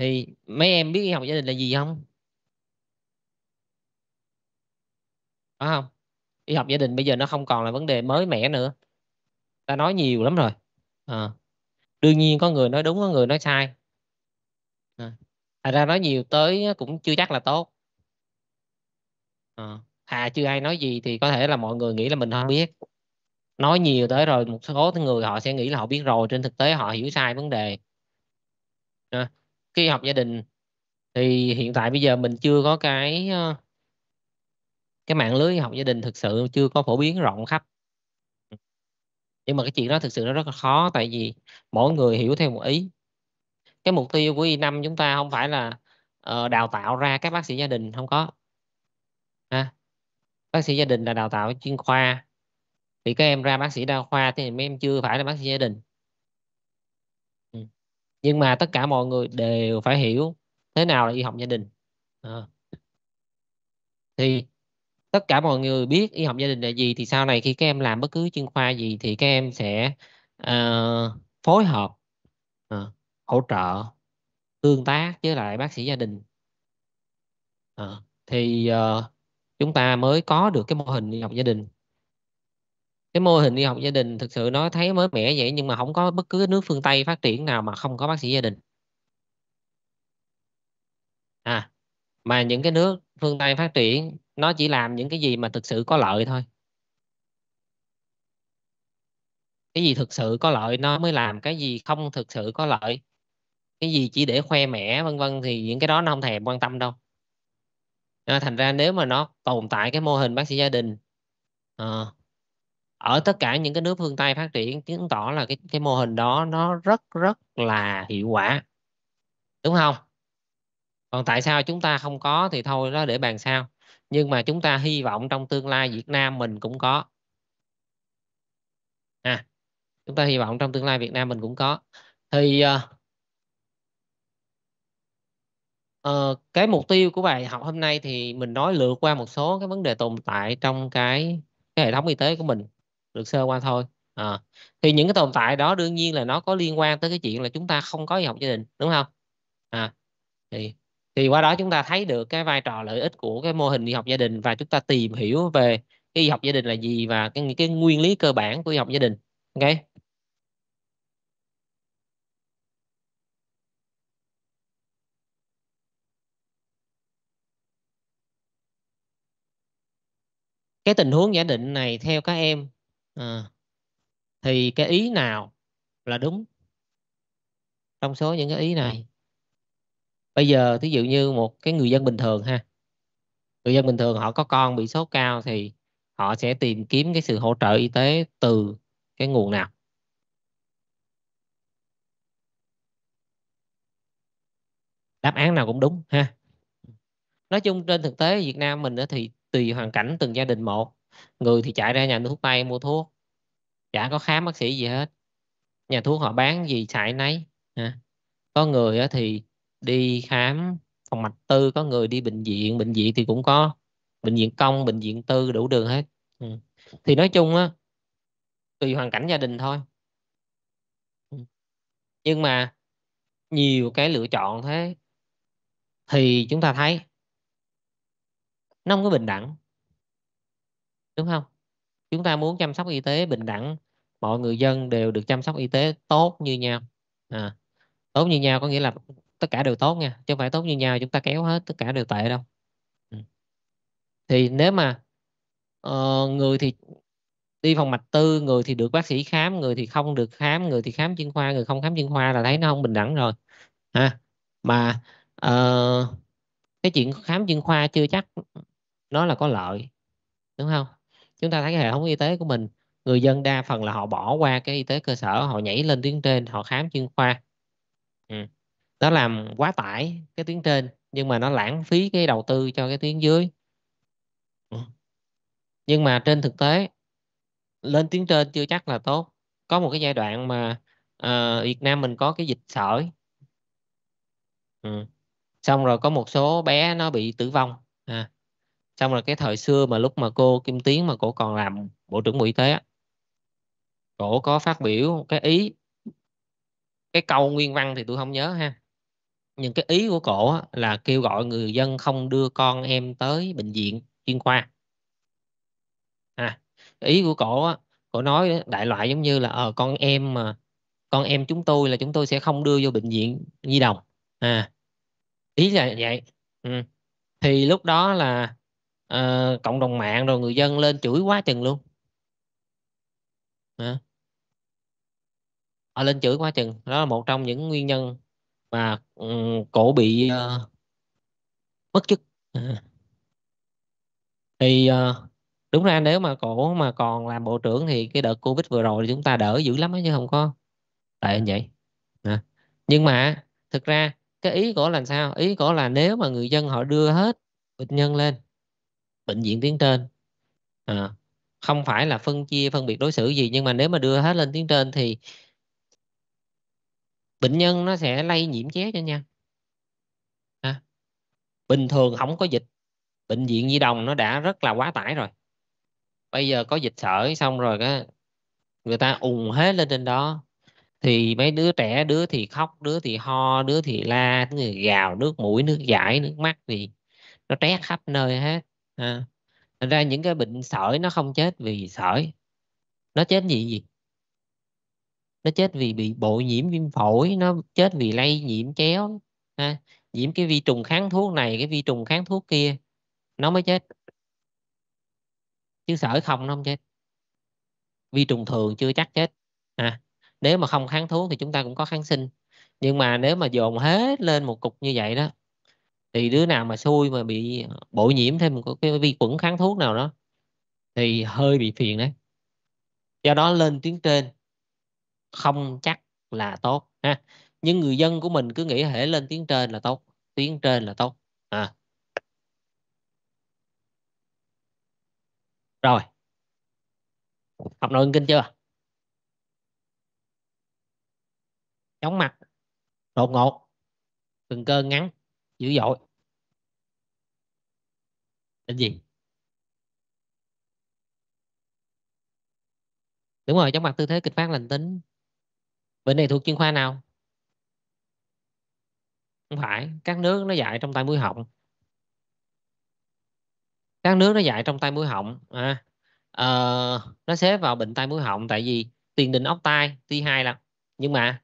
thì mấy em biết y học gia đình là gì không phải không y học gia đình bây giờ nó không còn là vấn đề mới mẻ nữa ta nói nhiều lắm rồi à. đương nhiên có người nói đúng có người nói sai à. Thật ra nói nhiều tới cũng chưa chắc là tốt à. Hà chưa ai nói gì thì có thể là mọi người nghĩ là mình không biết nói nhiều tới rồi một số người họ sẽ nghĩ là họ biết rồi trên thực tế họ hiểu sai vấn đề à khi học gia đình thì hiện tại bây giờ mình chưa có cái ờ, cái mạng lưới học gia đình thực sự chưa có phổ biến rộng khắp nhưng mà cái chuyện đó thực sự nó rất là khó tại vì mỗi người hiểu theo một ý cái mục tiêu của y năm chúng ta không phải là ờ, đào tạo ra các bác sĩ gia đình không có ha bác sĩ gia đình là đào tạo chuyên khoa thì các em ra bác sĩ đa khoa thì mấy em chưa phải là bác sĩ gia đình nhưng mà tất cả mọi người đều phải hiểu thế nào là y học gia đình à. thì tất cả mọi người biết y học gia đình là gì thì sau này khi các em làm bất cứ chuyên khoa gì thì các em sẽ uh, phối hợp uh, hỗ trợ tương tác với lại bác sĩ gia đình uh, thì uh, chúng ta mới có được cái mô hình y học gia đình cái mô hình y học gia đình thực sự nó thấy mới mẻ vậy nhưng mà không có bất cứ nước phương Tây phát triển nào mà không có bác sĩ gia đình à mà những cái nước phương Tây phát triển nó chỉ làm những cái gì mà thực sự có lợi thôi cái gì thực sự có lợi nó mới làm cái gì không thực sự có lợi cái gì chỉ để khoe mẽ vân vân thì những cái đó nó không thèm quan tâm đâu à, thành ra nếu mà nó tồn tại cái mô hình bác sĩ gia đình ờ, ở tất cả những cái nước phương Tây phát triển chứng tỏ là cái cái mô hình đó nó rất rất là hiệu quả đúng không còn tại sao chúng ta không có thì thôi đó để bàn sao nhưng mà chúng ta hy vọng trong tương lai Việt Nam mình cũng có à chúng ta hy vọng trong tương lai Việt Nam mình cũng có thì uh, uh, cái mục tiêu của bài học hôm nay thì mình nói lượt qua một số cái vấn đề tồn tại trong cái cái hệ thống y tế của mình được sơ qua thôi à. thì những cái tồn tại đó đương nhiên là nó có liên quan tới cái chuyện là chúng ta không có y học gia đình đúng không à. thì thì qua đó chúng ta thấy được cái vai trò lợi ích của cái mô hình y học gia đình và chúng ta tìm hiểu về cái y học gia đình là gì và cái cái nguyên lý cơ bản của y học gia đình ok cái tình huống giả định này theo các em à, thì cái ý nào là đúng trong số những cái ý này bây giờ thí dụ như một cái người dân bình thường ha người dân bình thường họ có con bị sốt cao thì họ sẽ tìm kiếm cái sự hỗ trợ y tế từ cái nguồn nào đáp án nào cũng đúng ha nói chung trên thực tế Việt Nam mình thì tùy hoàn cảnh từng gia đình một người thì chạy ra nhà thuốc tây mua thuốc chả có khám bác sĩ gì hết nhà thuốc họ bán gì xài nấy à. có người thì đi khám phòng mạch tư có người đi bệnh viện bệnh viện thì cũng có bệnh viện công bệnh viện tư đủ đường hết ừ. thì nói chung á tùy hoàn cảnh gia đình thôi ừ. nhưng mà nhiều cái lựa chọn thế thì chúng ta thấy nó không có bình đẳng đúng không chúng ta muốn chăm sóc y tế bình đẳng mọi người dân đều được chăm sóc y tế tốt như nhau à, tốt như nhau có nghĩa là tất cả đều tốt nha chứ không phải tốt như nhau chúng ta kéo hết tất cả đều tệ đâu ừ. thì nếu mà uh, người thì đi phòng mạch tư người thì được bác sĩ khám người thì không được khám người thì khám chuyên khoa người không khám chuyên khoa là thấy nó không bình đẳng rồi ha mà uh, cái chuyện khám chuyên khoa chưa chắc nó là có lợi đúng không chúng ta thấy cái hệ thống y tế của mình người dân đa phần là họ bỏ qua cái y tế cơ sở họ nhảy lên tuyến trên họ khám chuyên khoa ừ. nó làm quá tải cái tuyến trên nhưng mà nó lãng phí cái đầu tư cho cái tuyến dưới ừ. nhưng mà trên thực tế lên tuyến trên chưa chắc là tốt có một cái giai đoạn mà uh, Việt Nam mình có cái dịch sởi ừ. xong rồi có một số bé nó bị tử vong à, xong rồi cái thời xưa mà lúc mà cô Kim Tiến mà cổ còn làm bộ trưởng bộ y tế cổ có phát biểu cái ý cái câu nguyên văn thì tôi không nhớ ha nhưng cái ý của cổ là kêu gọi người dân không đưa con em tới bệnh viện chuyên khoa à, ý của cổ cổ nói đại loại giống như là ờ con em mà con em chúng tôi là chúng tôi sẽ không đưa vô bệnh viện nhi đồng à ý là vậy ừ. thì lúc đó là à, cộng đồng mạng rồi người dân lên chửi quá chừng luôn à. à, lên chửi quá chừng đó là một trong những nguyên nhân mà um, cổ bị uh, mất chức thì uh, đúng ra nếu mà cổ mà còn làm bộ trưởng thì cái đợt covid vừa rồi thì chúng ta đỡ dữ lắm ấy, chứ không có tại như vậy à. nhưng mà thực ra cái ý cổ là sao ý cổ là nếu mà người dân họ đưa hết bệnh nhân lên bệnh viện tuyến trên à, không phải là phân chia phân biệt đối xử gì nhưng mà nếu mà đưa hết lên tuyến trên thì bệnh nhân nó sẽ lây nhiễm chéo cho nha à, bình thường không có dịch bệnh viện nhi đồng nó đã rất là quá tải rồi bây giờ có dịch sởi xong rồi cái người ta ùn hết lên trên đó thì mấy đứa trẻ đứa thì khóc đứa thì ho đứa thì la đứa thì gào nước mũi nước dãi nước mắt thì nó trét khắp nơi hết à, thành ra những cái bệnh sởi nó không chết vì sởi nó chết vì gì nó chết vì bị bội nhiễm viêm phổi nó chết vì lây nhiễm chéo ha. nhiễm cái vi trùng kháng thuốc này cái vi trùng kháng thuốc kia nó mới chết chứ sởi không nó không chết vi trùng thường chưa chắc chết à, nếu mà không kháng thuốc thì chúng ta cũng có kháng sinh nhưng mà nếu mà dồn hết lên một cục như vậy đó thì đứa nào mà xui mà bị ờ, bội nhiễm thêm một cái vi khuẩn kháng thuốc nào đó thì hơi bị phiền đấy do đó lên tuyến trên không chắc là tốt ha nhưng người dân của mình cứ nghĩ hễ lên tuyến trên là tốt tuyến trên là tốt à rồi học nội kinh chưa chóng mặt đột ngột từng cơn ngắn dữ dội tên gì đúng rồi trong mặt tư thế kịch phát lành tính bệnh này thuộc chuyên khoa nào không phải các nước nó dạy trong tay mũi họng các nước nó dạy trong tay mũi họng à, uh, nó xếp vào bệnh tay mũi họng tại vì tiền đình ốc tai tuy hai là nhưng mà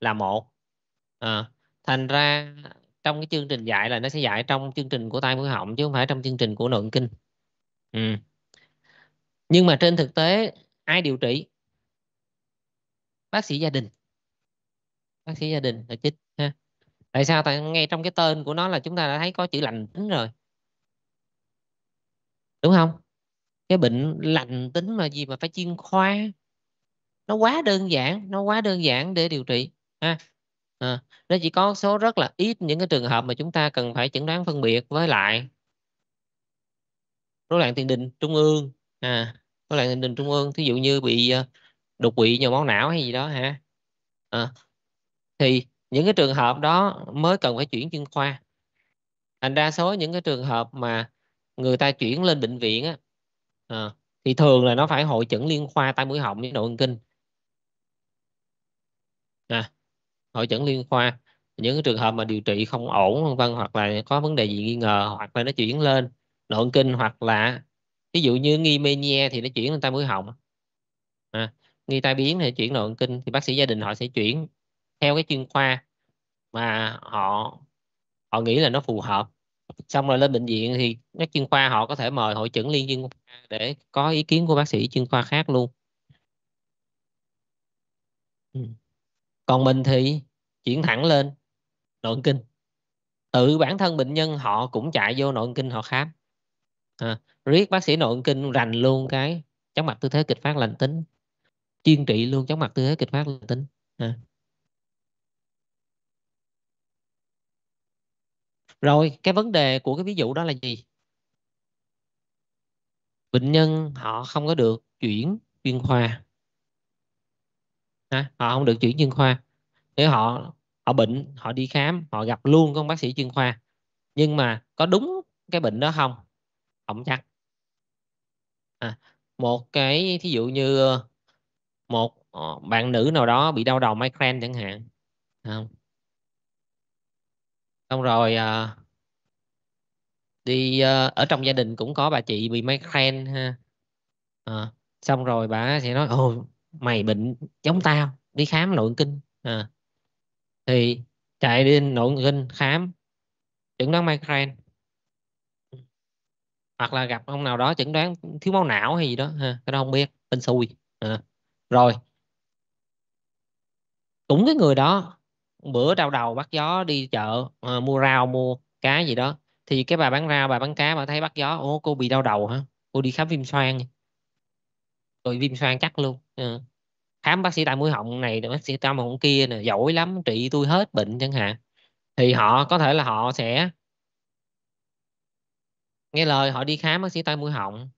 là một à, thành ra trong cái chương trình dạy là nó sẽ dạy trong chương trình của tai mũi họng chứ không phải trong chương trình của nội kinh ừ. nhưng mà trên thực tế ai điều trị bác sĩ gia đình bác sĩ gia đình là chính ha tại sao tại ngay trong cái tên của nó là chúng ta đã thấy có chữ lành tính rồi đúng không cái bệnh lành tính mà gì mà phải chuyên khoa nó quá đơn giản nó quá đơn giản để điều trị ha à, nó chỉ có số rất là ít những cái trường hợp mà chúng ta cần phải chẩn đoán phân biệt với lại rối loạn tiền đình trung ương à rối loạn tiền đình trung ương thí dụ như bị ờ, đột quỵ nhồi máu não hay gì đó hả à, thì những cái trường hợp đó mới cần phải chuyển chuyên khoa thành đa số những cái trường hợp mà người ta chuyển lên bệnh viện á à, thì thường là nó phải hội chẩn liên khoa tai mũi họng với nội thần kinh à hội chẩn liên khoa những trường hợp mà điều trị không ổn vân vân hoặc là có vấn đề gì nghi ngờ hoặc là nó chuyển lên nội kinh hoặc là ví dụ như nghi mê nhia thì nó chuyển lên tai mũi họng à, nghi tai biến thì chuyển nội kinh thì bác sĩ gia đình họ sẽ chuyển theo cái chuyên khoa mà họ họ nghĩ là nó phù hợp xong rồi lên bệnh viện thì các chuyên khoa họ có thể mời hội chẩn liên chuyên khoa để có ý kiến của bác sĩ chuyên khoa khác luôn ừ. còn mình thì chuyển thẳng lên nội kinh tự bản thân bệnh nhân họ cũng chạy vô nội kinh họ khám à, riết bác sĩ nội kinh rành luôn cái chóng mặt tư thế kịch phát lành tính chuyên trị luôn chóng mặt tư thế kịch phát lành tính à. rồi cái vấn đề của cái ví dụ đó là gì bệnh nhân họ không có được chuyển chuyên khoa à, họ không được chuyển chuyên khoa để họ họ bệnh họ đi khám họ gặp luôn con bác sĩ chuyên khoa nhưng mà có đúng cái bệnh đó không không chắc à, một cái thí dụ như ờ, một ờ, bạn nữ nào đó bị đau đầu migraine chẳng hạn không xong rồi à, đi à, ở trong gia đình cũng có bà chị bị migraine ha à, xong rồi bà sẽ nói ồ mày bệnh giống tao đi khám nội kinh à, thì chạy đến nội kinh khám chẩn đoán migraine hoặc là gặp ông nào đó chẩn đoán thiếu máu não hay gì đó ha cái đó không biết bên xui à. rồi cũng cái người đó bữa đau đầu bắt gió đi chợ à, mua rau mua cá gì đó thì cái bà bán rau bà bán cá bà thấy bắt gió ô cô bị đau đầu hả cô đi khám viêm xoang rồi viêm xoang chắc luôn à khám bác sĩ tai mũi họng này bác sĩ tai mũi họng kia nè giỏi lắm trị tôi hết bệnh chẳng hạn thì họ có thể là họ sẽ nghe lời họ đi khám bác sĩ tai mũi họng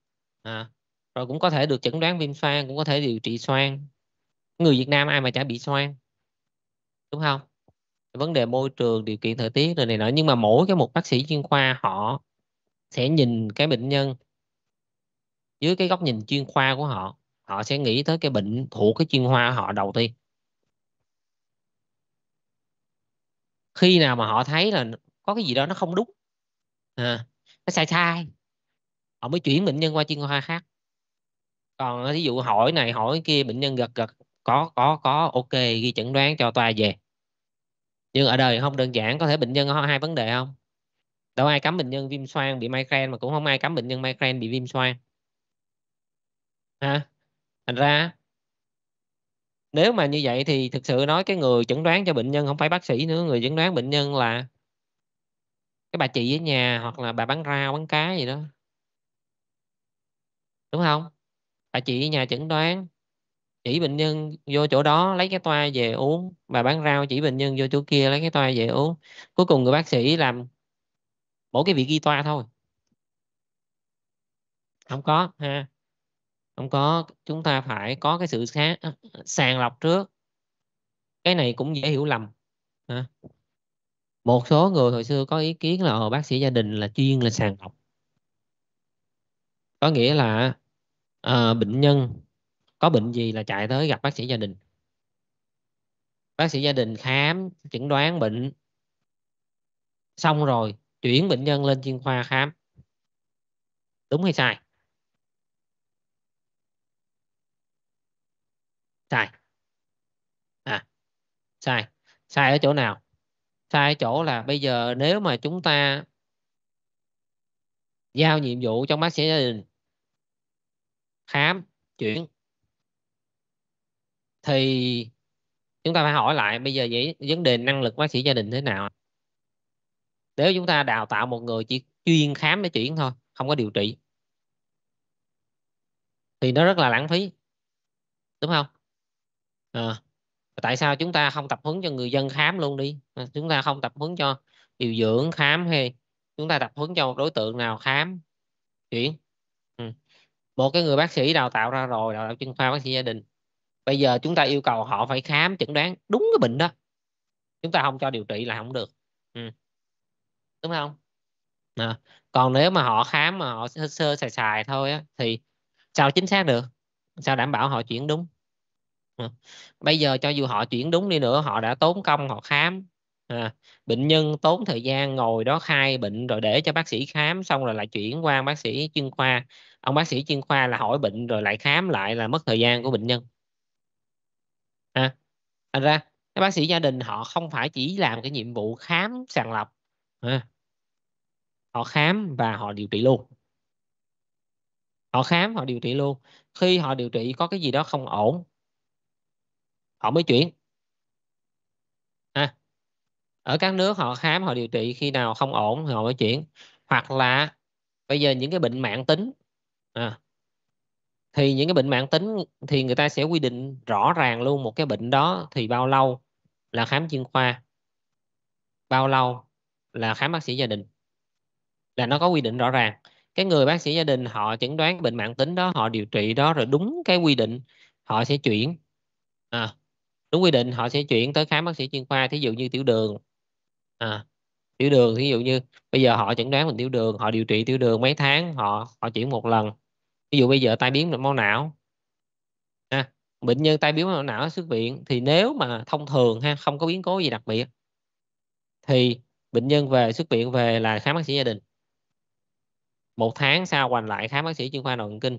à, rồi cũng có thể được chẩn đoán viêm xoang cũng có thể điều trị xoang người Việt Nam ai mà chả bị xoang đúng không vấn đề môi trường điều kiện thời tiết rồi này nọ nhưng mà mỗi cái một bác sĩ chuyên khoa họ sẽ nhìn cái bệnh nhân dưới cái góc nhìn chuyên khoa của họ họ sẽ nghĩ tới cái bệnh thuộc cái chuyên khoa họ đầu tiên khi nào mà họ thấy là có cái gì đó nó không đúng à, nó sai sai họ mới chuyển bệnh nhân qua chuyên khoa khác còn ví dụ hỏi này hỏi kia bệnh nhân gật gật có có có ok ghi chẩn đoán cho toa về nhưng ở đời không đơn giản có thể bệnh nhân có hai vấn đề không đâu ai cấm bệnh nhân viêm xoang bị migraine mà cũng không ai cấm bệnh nhân migraine bị viêm xoang ha thành ra nếu mà như vậy thì thực sự nói cái người chẩn đoán cho bệnh nhân không phải bác sĩ nữa người chẩn đoán bệnh nhân là cái bà chị ở nhà hoặc là bà bán rau bán cá gì đó đúng không bà chị ở nhà chẩn đoán chỉ bệnh nhân vô chỗ đó lấy cái toa về uống bà bán rau chỉ bệnh nhân vô chỗ kia lấy cái toa về uống cuối cùng người bác sĩ làm mỗi cái việc ghi toa thôi không có ha không có chúng ta phải có cái sự sáng, à, sàng lọc trước cái này cũng dễ hiểu lầm à. một số người hồi xưa có ý kiến là bác sĩ gia đình là chuyên là sàng lọc có nghĩa là à, bệnh nhân có bệnh gì là chạy tới gặp bác sĩ gia đình bác sĩ gia đình khám chẩn đoán bệnh xong rồi chuyển bệnh nhân lên chuyên khoa khám đúng hay sai sai à sai sai ở chỗ nào sai ở chỗ là bây giờ nếu mà chúng ta giao nhiệm vụ cho bác sĩ gia đình khám chuyển thì chúng ta phải hỏi lại bây giờ vậy vấn đề năng lực bác sĩ gia đình thế nào nếu chúng ta đào tạo một người chỉ chuyên khám để chuyển thôi không có điều trị thì nó rất là lãng phí đúng không à, tại sao chúng ta không tập huấn cho người dân khám luôn đi à, chúng ta không tập huấn cho điều dưỡng khám hay chúng ta tập huấn cho một đối tượng nào khám chuyển ừ. một cái người bác sĩ đào tạo ra rồi đào tạo chuyên khoa bác sĩ gia đình bây giờ chúng ta yêu cầu họ phải khám chẩn đoán đúng cái bệnh đó chúng ta không cho điều trị là không được ừ. đúng không à. còn nếu mà họ khám mà họ sơ sơ xài xài thôi á, thì sao chính xác được sao đảm bảo họ chuyển đúng bây giờ cho dù họ chuyển đúng đi nữa họ đã tốn công họ khám à, bệnh nhân tốn thời gian ngồi đó khai bệnh rồi để cho bác sĩ khám xong rồi lại chuyển qua bác sĩ chuyên khoa ông bác sĩ chuyên khoa là hỏi bệnh rồi lại khám lại là mất thời gian của bệnh nhân à, thành ra các bác sĩ gia đình họ không phải chỉ làm cái nhiệm vụ khám sàng lọc à, họ khám và họ điều trị luôn họ khám họ điều trị luôn khi họ điều trị có cái gì đó không ổn họ mới chuyển à, ở các nước họ khám họ điều trị khi nào không ổn họ mới chuyển hoặc là bây giờ những cái bệnh mạng tính à, thì những cái bệnh mạng tính thì người ta sẽ quy định rõ ràng luôn một cái bệnh đó thì bao lâu là khám chuyên khoa bao lâu là khám bác sĩ gia đình là nó có quy định rõ ràng cái người bác sĩ gia đình họ chẩn đoán bệnh mạng tính đó họ điều trị đó rồi đúng cái quy định họ sẽ chuyển à, đúng quy định họ sẽ chuyển tới khám bác sĩ chuyên khoa thí dụ như tiểu đường à, tiểu đường thí dụ như bây giờ họ chẩn đoán mình tiểu đường họ điều trị tiểu đường mấy tháng họ họ chuyển một lần ví dụ bây giờ tai biến mạch máu não à, bệnh nhân tai biến mạch máu não xuất viện thì nếu mà thông thường ha không có biến cố gì đặc biệt thì bệnh nhân về xuất viện về là khám bác sĩ gia đình một tháng sau hoành lại khám bác sĩ chuyên khoa nội thần kinh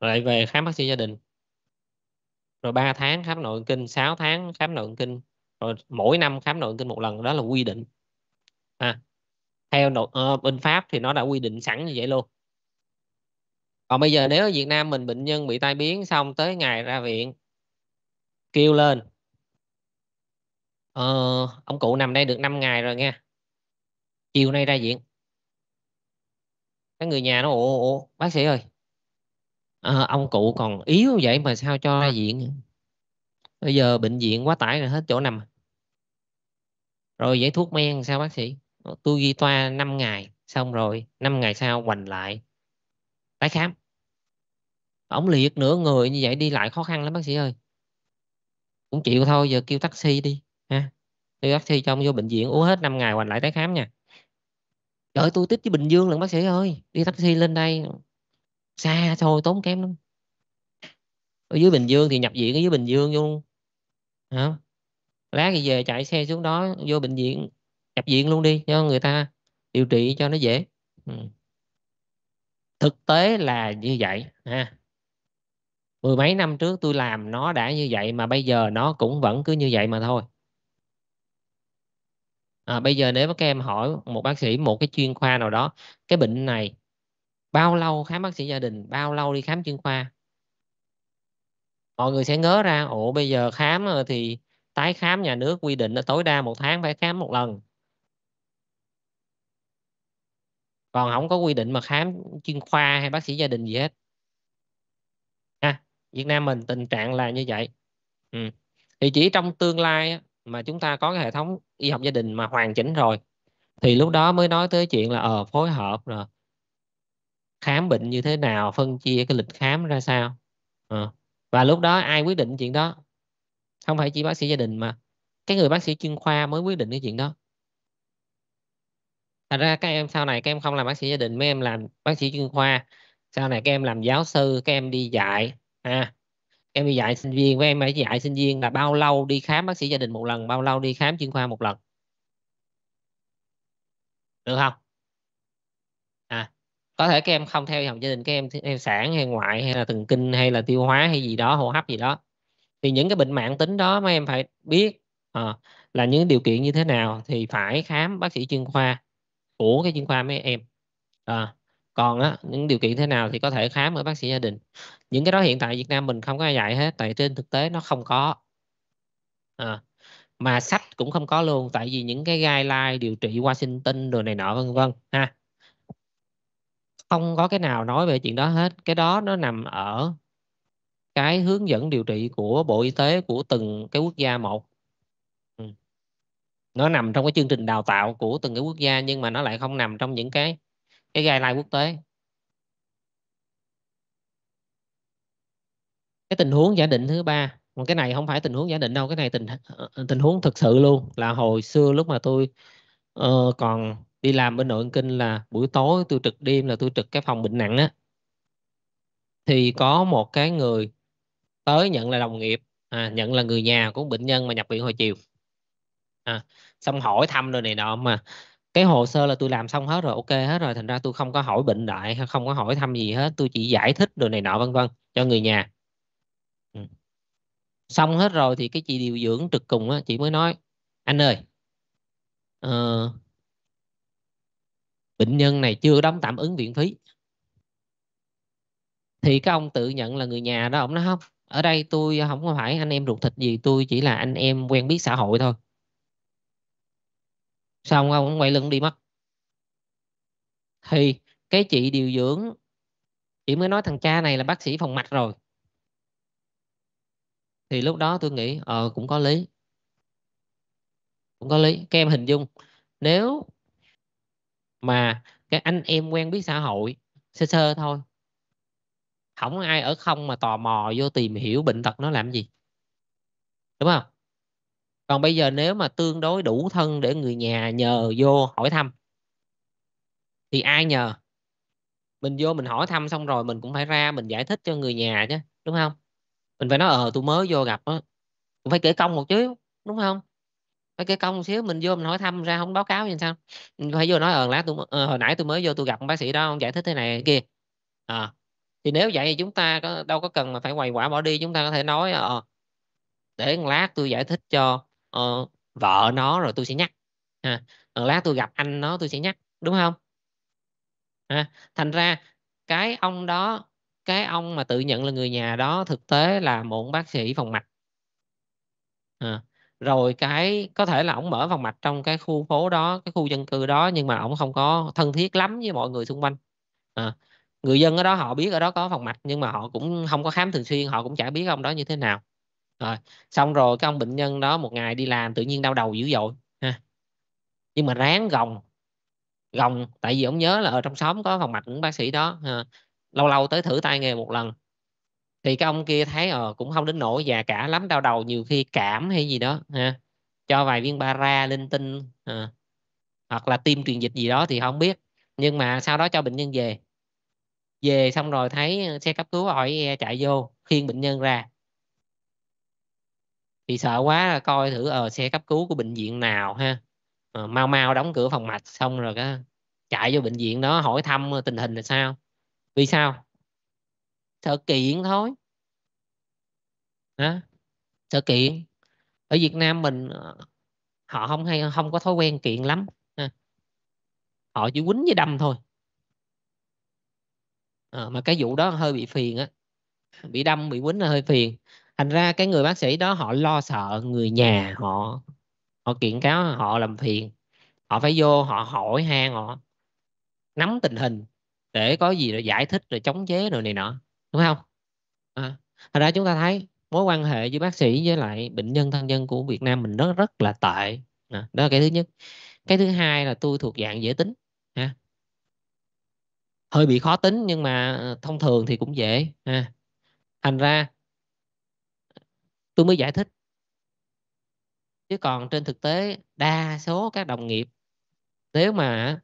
lại về khám bác sĩ gia đình rồi 3 tháng khám nội kinh 6 tháng khám nội kinh rồi mỗi năm khám nội kinh một lần đó là quy định à, theo nội, uh, bên pháp thì nó đã quy định sẵn như vậy luôn còn bây giờ nếu ở Việt Nam mình bệnh nhân bị tai biến xong tới ngày ra viện kêu lên ờ, ông cụ nằm đây được 5 ngày rồi nha chiều nay ra viện cái người nhà nó ồ ồ bác sĩ ơi à, ông cụ còn yếu vậy mà sao cho ra viện bây giờ bệnh viện quá tải rồi hết chỗ nằm rồi giải thuốc men sao bác sĩ ờ, tôi ghi toa 5 ngày xong rồi 5 ngày sau hoành lại tái khám ổng liệt nửa người như vậy đi lại khó khăn lắm bác sĩ ơi cũng chịu thôi giờ kêu taxi đi ha kêu taxi cho ông vô bệnh viện uống hết 5 ngày hoành lại tái khám nha trời tôi tích với bình dương lần bác sĩ ơi đi taxi lên đây xa thôi tốn kém lắm ở dưới bình dương thì nhập viện ở dưới bình dương luôn hả lát thì về chạy xe xuống đó vô bệnh viện nhập viện luôn đi cho người ta điều trị cho nó dễ ừ. thực tế là như vậy ha mười mấy năm trước tôi làm nó đã như vậy mà bây giờ nó cũng vẫn cứ như vậy mà thôi à, bây giờ nếu các em hỏi một bác sĩ một cái chuyên khoa nào đó cái bệnh này bao lâu khám bác sĩ gia đình bao lâu đi khám chuyên khoa mọi người sẽ ngớ ra ồ bây giờ khám ờ, thì tái khám nhà nước quy định là tối đa một tháng phải khám một lần còn không có quy định mà khám chuyên khoa hay bác sĩ gia đình gì hết à, Việt Nam mình tình trạng là như vậy ừ. thì chỉ trong tương lai mà chúng ta có cái hệ thống y học gia đình mà hoàn chỉnh rồi thì lúc đó mới nói tới chuyện là ờ phối hợp rồi khám bệnh như thế nào phân chia cái lịch khám ra sao à. và lúc đó ai quyết định chuyện đó không phải chỉ bác sĩ gia đình mà cái người bác sĩ chuyên khoa mới quyết định cái chuyện đó thành ra các em sau này các em không làm bác sĩ gia đình mấy em làm bác sĩ chuyên khoa sau này các em làm giáo sư các em đi dạy à, em đi dạy sinh viên với em phải dạy sinh viên là bao lâu đi khám bác sĩ gia đình một lần bao lâu đi khám chuyên khoa một lần được không có thể các em không theo dòng gia đình các em theo sản hay ngoại hay là thần kinh hay là tiêu hóa hay gì đó hô hấp gì đó thì những cái bệnh mạng tính đó mấy em phải biết à, là những điều kiện như thế nào thì phải khám bác sĩ chuyên khoa của cái chuyên khoa mấy em à, còn á, những điều kiện thế nào thì có thể khám ở bác sĩ gia đình những cái đó hiện tại Việt Nam mình không có ai dạy hết tại trên thực tế nó không có à, mà sách cũng không có luôn tại vì những cái guideline điều trị Washington đồ này nọ vân vân ha không có cái nào nói về chuyện đó hết cái đó nó nằm ở cái hướng dẫn điều trị của bộ y tế của từng cái quốc gia một ừ. nó nằm trong cái chương trình đào tạo của từng cái quốc gia nhưng mà nó lại không nằm trong những cái cái guideline quốc tế cái tình huống giả định thứ ba còn cái này không phải tình huống giả định đâu cái này tình ờ, tình huống thực sự luôn là hồi xưa lúc mà tôi uh, còn đi làm bên nội kinh là buổi tối tôi trực đêm là tôi trực cái phòng bệnh nặng á thì có một cái người tới nhận là đồng nghiệp à, nhận là người nhà của bệnh nhân mà nhập viện hồi chiều à, xong hỏi thăm rồi này nọ mà cái hồ sơ là tôi làm xong hết rồi ok hết rồi thành ra tôi không có hỏi bệnh đại không có hỏi thăm gì hết tôi chỉ giải thích rồi này nọ vân vân cho người nhà ừ. xong hết rồi thì cái chị điều dưỡng trực cùng á chị mới nói anh ơi uh, bệnh nhân này chưa đóng tạm ứng viện phí thì các ông tự nhận là người nhà đó ông nói không ở đây tôi không có phải anh em ruột thịt gì tôi chỉ là anh em quen biết xã hội thôi xong ông quay lưng đi mất thì cái chị điều dưỡng chị mới nói thằng cha này là bác sĩ phòng mạch rồi thì lúc đó tôi nghĩ ờ cũng có lý cũng có lý các em hình dung nếu mà cái anh em quen biết xã hội sơ sơ thôi không ai ở không mà tò mò vô tìm hiểu bệnh tật nó làm gì đúng không còn bây giờ nếu mà tương đối đủ thân để người nhà nhờ vô hỏi thăm thì ai nhờ mình vô mình hỏi thăm xong rồi mình cũng phải ra mình giải thích cho người nhà chứ đúng không mình phải nói ờ tôi mới vô gặp á phải kể công một chứ đúng không mấy cái công xíu mình vô mình hỏi thăm ra không báo cáo như sao mình phải vô nói ờ lát tôi ờ, hồi nãy tôi mới vô tôi gặp bác sĩ đó ông giải thích thế này kia à, thì nếu vậy thì chúng ta có, đâu có cần mà phải quầy quả bỏ đi chúng ta có thể nói ờ, để một lát tôi giải thích cho ờ, vợ nó rồi tôi sẽ nhắc à, lát tôi gặp anh nó tôi sẽ nhắc đúng không à, thành ra cái ông đó cái ông mà tự nhận là người nhà đó thực tế là một bác sĩ phòng mạch à, rồi cái có thể là ổng mở phòng mạch trong cái khu phố đó cái khu dân cư đó nhưng mà ổng không có thân thiết lắm với mọi người xung quanh à, người dân ở đó họ biết ở đó có phòng mạch nhưng mà họ cũng không có khám thường xuyên họ cũng chả biết ông đó như thế nào rồi xong rồi cái ông bệnh nhân đó một ngày đi làm tự nhiên đau đầu dữ dội ha nhưng mà ráng gồng gồng tại vì ông nhớ là ở trong xóm có phòng mạch của bác sĩ đó ha. lâu lâu tới thử tay nghề một lần thì cái ông kia thấy ờ cũng không đến nỗi già cả lắm đau đầu nhiều khi cảm hay gì đó ha cho vài viên bara linh tinh à, hoặc là tiêm truyền dịch gì đó thì không biết nhưng mà sau đó cho bệnh nhân về về xong rồi thấy ờ, xe cấp cứu hỏi e e chạy vô khiêng bệnh nhân ra thì sợ quá là coi thử ờ xe cấp cứu của bệnh viện nào ha à, mau mau đóng cửa phòng mạch xong rồi cái chạy vô bệnh viện đó hỏi thăm tình hình là sao vì sao sự kiện thôi hả sự kiện ở Việt Nam mình ờ, họ không hay không có thói quen kiện lắm ha. họ chỉ quýnh với đâm thôi à, mà cái vụ đó hơi bị phiền á bị đâm bị quýnh là hơi phiền thành ra cái người bác sĩ đó họ lo sợ người nhà họ họ kiện cáo họ làm phiền họ phải vô họ hỏi han họ nắm tình hình để có gì rồi giải thích rồi chống chế rồi này nọ đúng không à, thật ra chúng ta thấy mối quan hệ giữa bác sĩ với lại bệnh nhân thân nhân của Việt Nam mình nó rất là tệ à, đó là cái thứ nhất cái thứ hai là tôi thuộc dạng dễ tính ha hơi bị khó tính nhưng mà à, thông thường thì cũng dễ ha thành ra tôi mới giải thích chứ còn trên thực tế đa số các đồng nghiệp nếu mà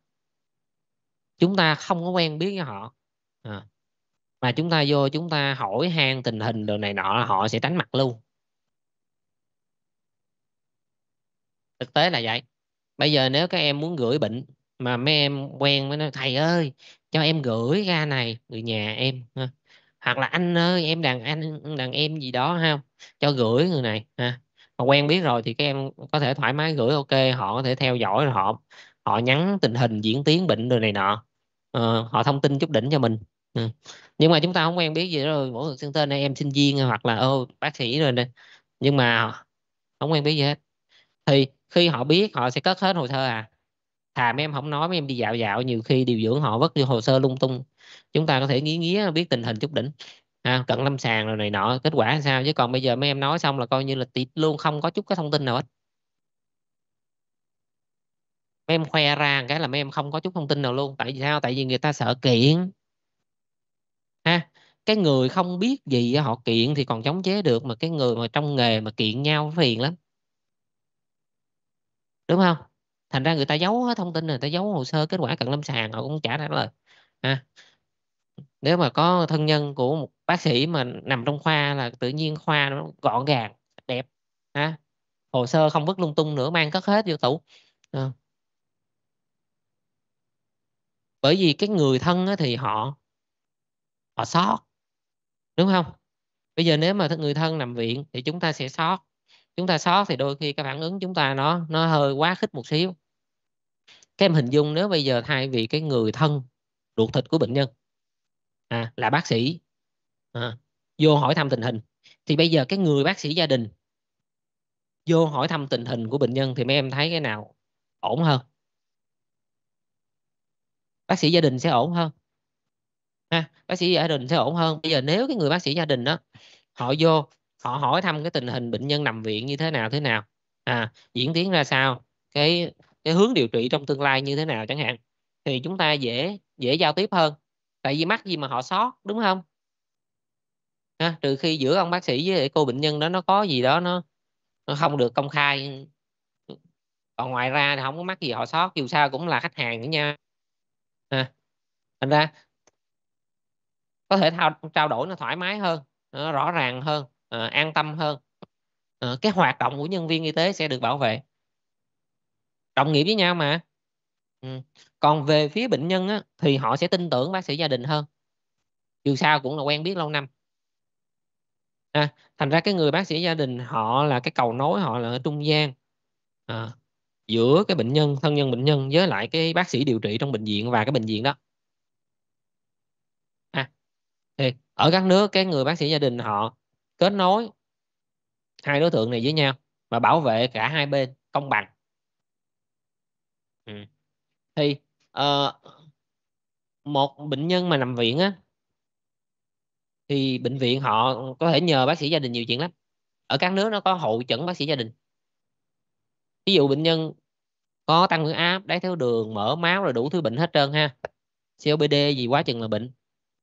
chúng ta không có quen biết với họ à, mà chúng ta vô chúng ta hỏi han tình hình đồ này nọ họ sẽ tránh mặt luôn thực tế là vậy bây giờ nếu các em muốn gửi bệnh mà mấy em quen với nó thầy ơi cho em gửi ra này người nhà em ha. hoặc là anh ơi em đàn anh đàn em gì đó ha cho gửi người này ha mà quen biết rồi thì các em có thể thoải mái gửi ok họ có thể theo dõi họ họ nhắn tình hình diễn tiến bệnh rồi này nọ ờ, họ thông tin chút đỉnh cho mình ừ. nhưng mà chúng ta không quen biết gì đó rồi mỗi thực sinh tên này em sinh viên hoặc là ô bác sĩ rồi nè nhưng mà không quen biết gì hết thì khi họ biết họ sẽ cất hết hồ sơ à thà mấy em không nói mấy em đi dạo dạo nhiều khi điều dưỡng họ vất vô hồ sơ lung tung chúng ta có thể nghĩ nghĩ biết tình hình chút đỉnh à, cận lâm sàng rồi này nọ kết quả sao chứ còn bây giờ mấy em nói xong là coi như là tịt luôn không có chút cái thông tin nào hết mấy em khoe ra cái là mấy em không có chút thông tin nào luôn tại vì sao tại vì người ta sợ kiện cái người không biết gì họ kiện thì còn chống chế được mà cái người mà trong nghề mà kiện nhau phiền lắm đúng không thành ra người ta giấu thông tin người ta giấu hồ sơ kết quả cận lâm sàng họ cũng trả trả lời ha à, nếu mà có thân nhân của một bác sĩ mà nằm trong khoa là tự nhiên khoa nó gọn gàng đẹp ha hồ sơ không vứt lung tung nữa mang cất hết vô tủ à. bởi vì cái người thân thì họ họ sót đúng không bây giờ nếu mà người thân nằm viện thì chúng ta sẽ sót chúng ta sót thì đôi khi cái phản ứng chúng ta nó nó hơi quá khích một xíu các em hình dung nếu bây giờ thay vì cái người thân ruột thịt của bệnh nhân à, là bác sĩ à, vô hỏi thăm tình hình thì bây giờ cái người bác sĩ gia đình vô hỏi thăm tình hình của bệnh nhân thì mấy em thấy cái nào ổn hơn bác sĩ gia đình sẽ ổn hơn ha bác sĩ gia đình sẽ ổn hơn bây giờ nếu cái người bác sĩ gia đình đó họ vô họ hỏi thăm cái tình hình bệnh nhân nằm viện như thế nào thế nào à, diễn tiến ra sao cái cái hướng điều trị trong tương lai như thế nào chẳng hạn thì chúng ta dễ dễ giao tiếp hơn tại vì mắc gì mà họ sót đúng không Ha, trừ khi giữa ông bác sĩ với cô bệnh nhân đó nó có gì đó nó nó không được công khai còn ngoài ra thì không có mắc gì họ sót dù sao cũng là khách hàng nữa nha à, thành ra có thể thao, trao đổi nó thoải mái hơn nó rõ ràng hơn à, an tâm hơn à, cái hoạt động của nhân viên y tế sẽ được bảo vệ đồng nghiệp với nhau mà ừ. còn về phía bệnh nhân á, thì họ sẽ tin tưởng bác sĩ gia đình hơn dù sao cũng là quen biết lâu năm à, thành ra cái người bác sĩ gia đình họ là cái cầu nối họ là ở trung gian à, giữa cái bệnh nhân thân nhân bệnh nhân với lại cái bác sĩ điều trị trong bệnh viện và cái bệnh viện đó thì ở các nước cái người bác sĩ gia đình họ kết nối hai đối tượng này với nhau và bảo vệ cả hai bên công bằng ừ. thì uh, một bệnh nhân mà nằm viện á thì bệnh viện họ có thể nhờ bác sĩ gia đình nhiều chuyện lắm ở các nước nó có hội chẩn bác sĩ gia đình ví dụ bệnh nhân có tăng huyết áp đái tháo đường mở máu rồi đủ thứ bệnh hết trơn ha COPD gì quá chừng là bệnh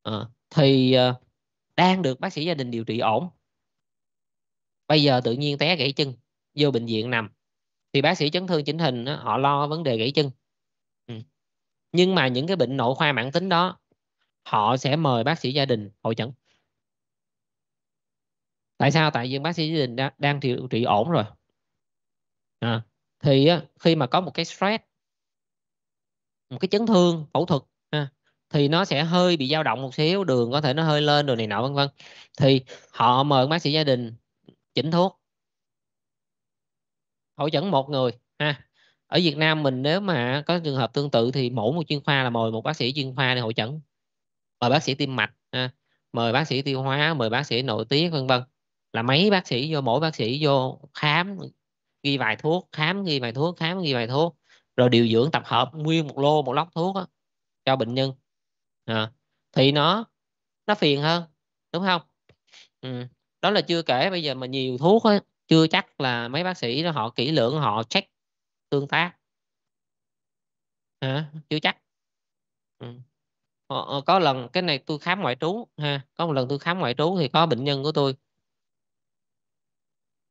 à, thì ờ, đang được bác sĩ gia đình điều trị ổn bây giờ tự nhiên té gãy chân vô bệnh viện nằm thì bác sĩ chấn thương chỉnh hình họ lo vấn đề gãy chân ừ. nhưng mà những cái bệnh nội khoa mãn tính đó họ sẽ mời bác sĩ gia đình hội chẩn tại sao tại vì bác sĩ gia đình đang điều trị ổn rồi à, thì khi mà có một cái stress một cái chấn thương phẫu thuật thì nó sẽ hơi bị dao động một xíu đường có thể nó hơi lên rồi này nọ vân vân thì họ mời bác sĩ gia đình chỉnh thuốc hội chẩn một người ha ở Việt Nam mình nếu mà có trường hợp tương tự thì mỗi một chuyên khoa là mời một bác sĩ chuyên khoa để hội chẩn mời bác sĩ tim mạch ha. mời bác sĩ tiêu hóa mời bác sĩ nội tiết vân vân là mấy bác sĩ vô mỗi bác sĩ vô khám ghi vài thuốc khám ghi vài thuốc khám ghi vài thuốc rồi điều dưỡng tập hợp nguyên một lô một lốc thuốc đó, cho bệnh nhân à, thì nó nó phiền hơn đúng không ừ. đó là chưa kể bây giờ mà nhiều thuốc ấy, chưa chắc là mấy bác sĩ đó họ kỹ lưỡng họ check tương tác à, chưa chắc ừ. Ờ, ờ, có lần cái này tôi khám ngoại trú ha có một lần tôi khám ngoại trú thì có bệnh nhân của tôi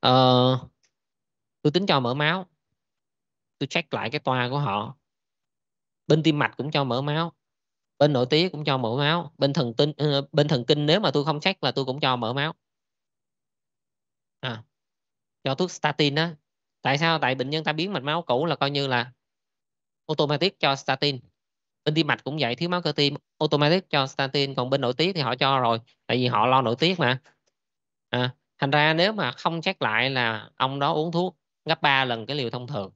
ờ, tôi tính cho mở máu tôi check lại cái toa của họ bên tim mạch cũng cho mở máu bên nội tiết cũng cho mở máu bên thần kinh ờ, bên thần kinh nếu mà tôi không chắc là tôi cũng cho mở máu à, cho thuốc statin đó tại sao tại bệnh nhân ta biến mạch máu cũ là coi như là automatic cho statin bên tim mạch cũng vậy thiếu máu cơ tim automatic cho statin còn bên nội tiết thì họ cho rồi tại vì họ lo nội tiết mà à, thành ra nếu mà không chắc lại là ông đó uống thuốc gấp 3 lần cái liều thông thường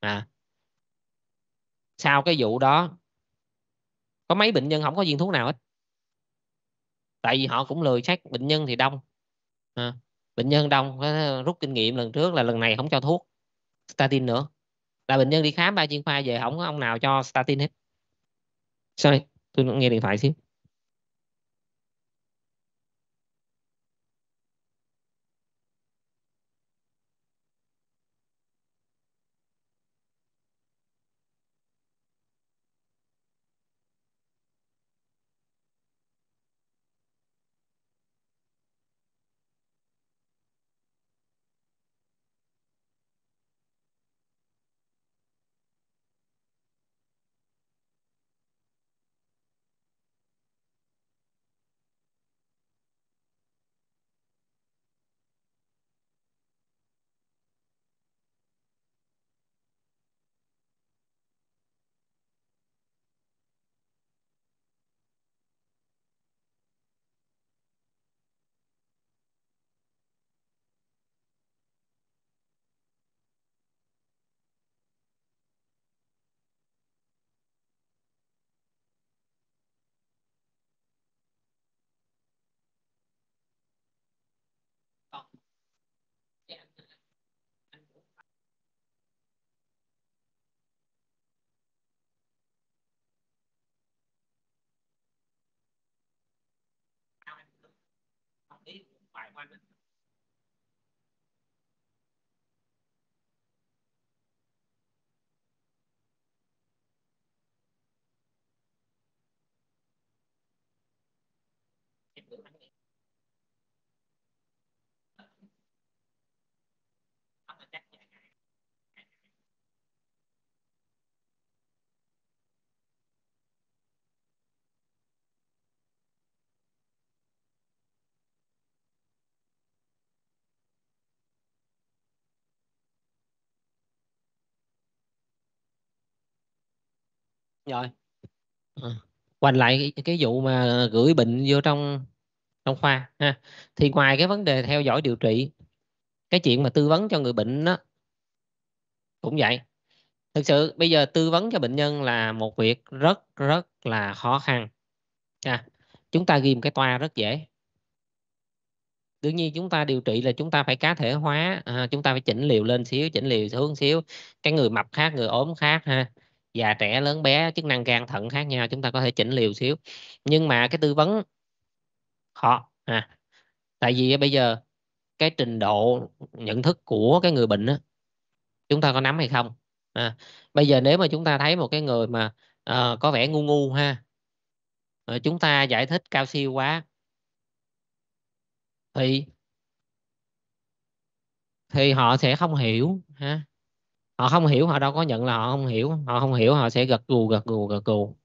à sau cái vụ đó có mấy bệnh nhân không có viên thuốc nào hết tại vì họ cũng lười chắc bệnh nhân thì đông à, bệnh nhân đông rút kinh nghiệm lần trước là lần này không cho thuốc statin nữa là bệnh nhân đi khám ba chuyên khoa về không có ông nào cho statin hết sorry tôi nghe điện thoại xíu firewomen rồi ừ. quanh lại cái, cái vụ mà gửi bệnh vô trong trong khoa ha thì ngoài cái vấn đề theo dõi điều trị cái chuyện mà tư vấn cho người bệnh đó cũng vậy thực sự bây giờ tư vấn cho bệnh nhân là một việc rất rất là khó khăn à, chúng ta ghi một cái toa rất dễ đương nhiên chúng ta điều trị là chúng ta phải cá thể hóa à, chúng ta phải chỉnh liều lên xíu chỉnh liều xuống xíu cái người mập khác người ốm khác ha già trẻ lớn bé chức năng gan thận khác nhau chúng ta có thể chỉnh liều xíu nhưng mà cái tư vấn họ à tại vì bây giờ cái trình độ nhận thức của cái người bệnh á chúng ta có nắm hay không à, bây giờ nếu mà chúng ta thấy một cái người mà uh, có vẻ ngu ngu ha ờ, chúng ta giải thích cao siêu quá thì thì họ sẽ không hiểu ha họ không hiểu họ đâu có nhận là họ không hiểu họ không hiểu họ sẽ gật gù gật gù gật gù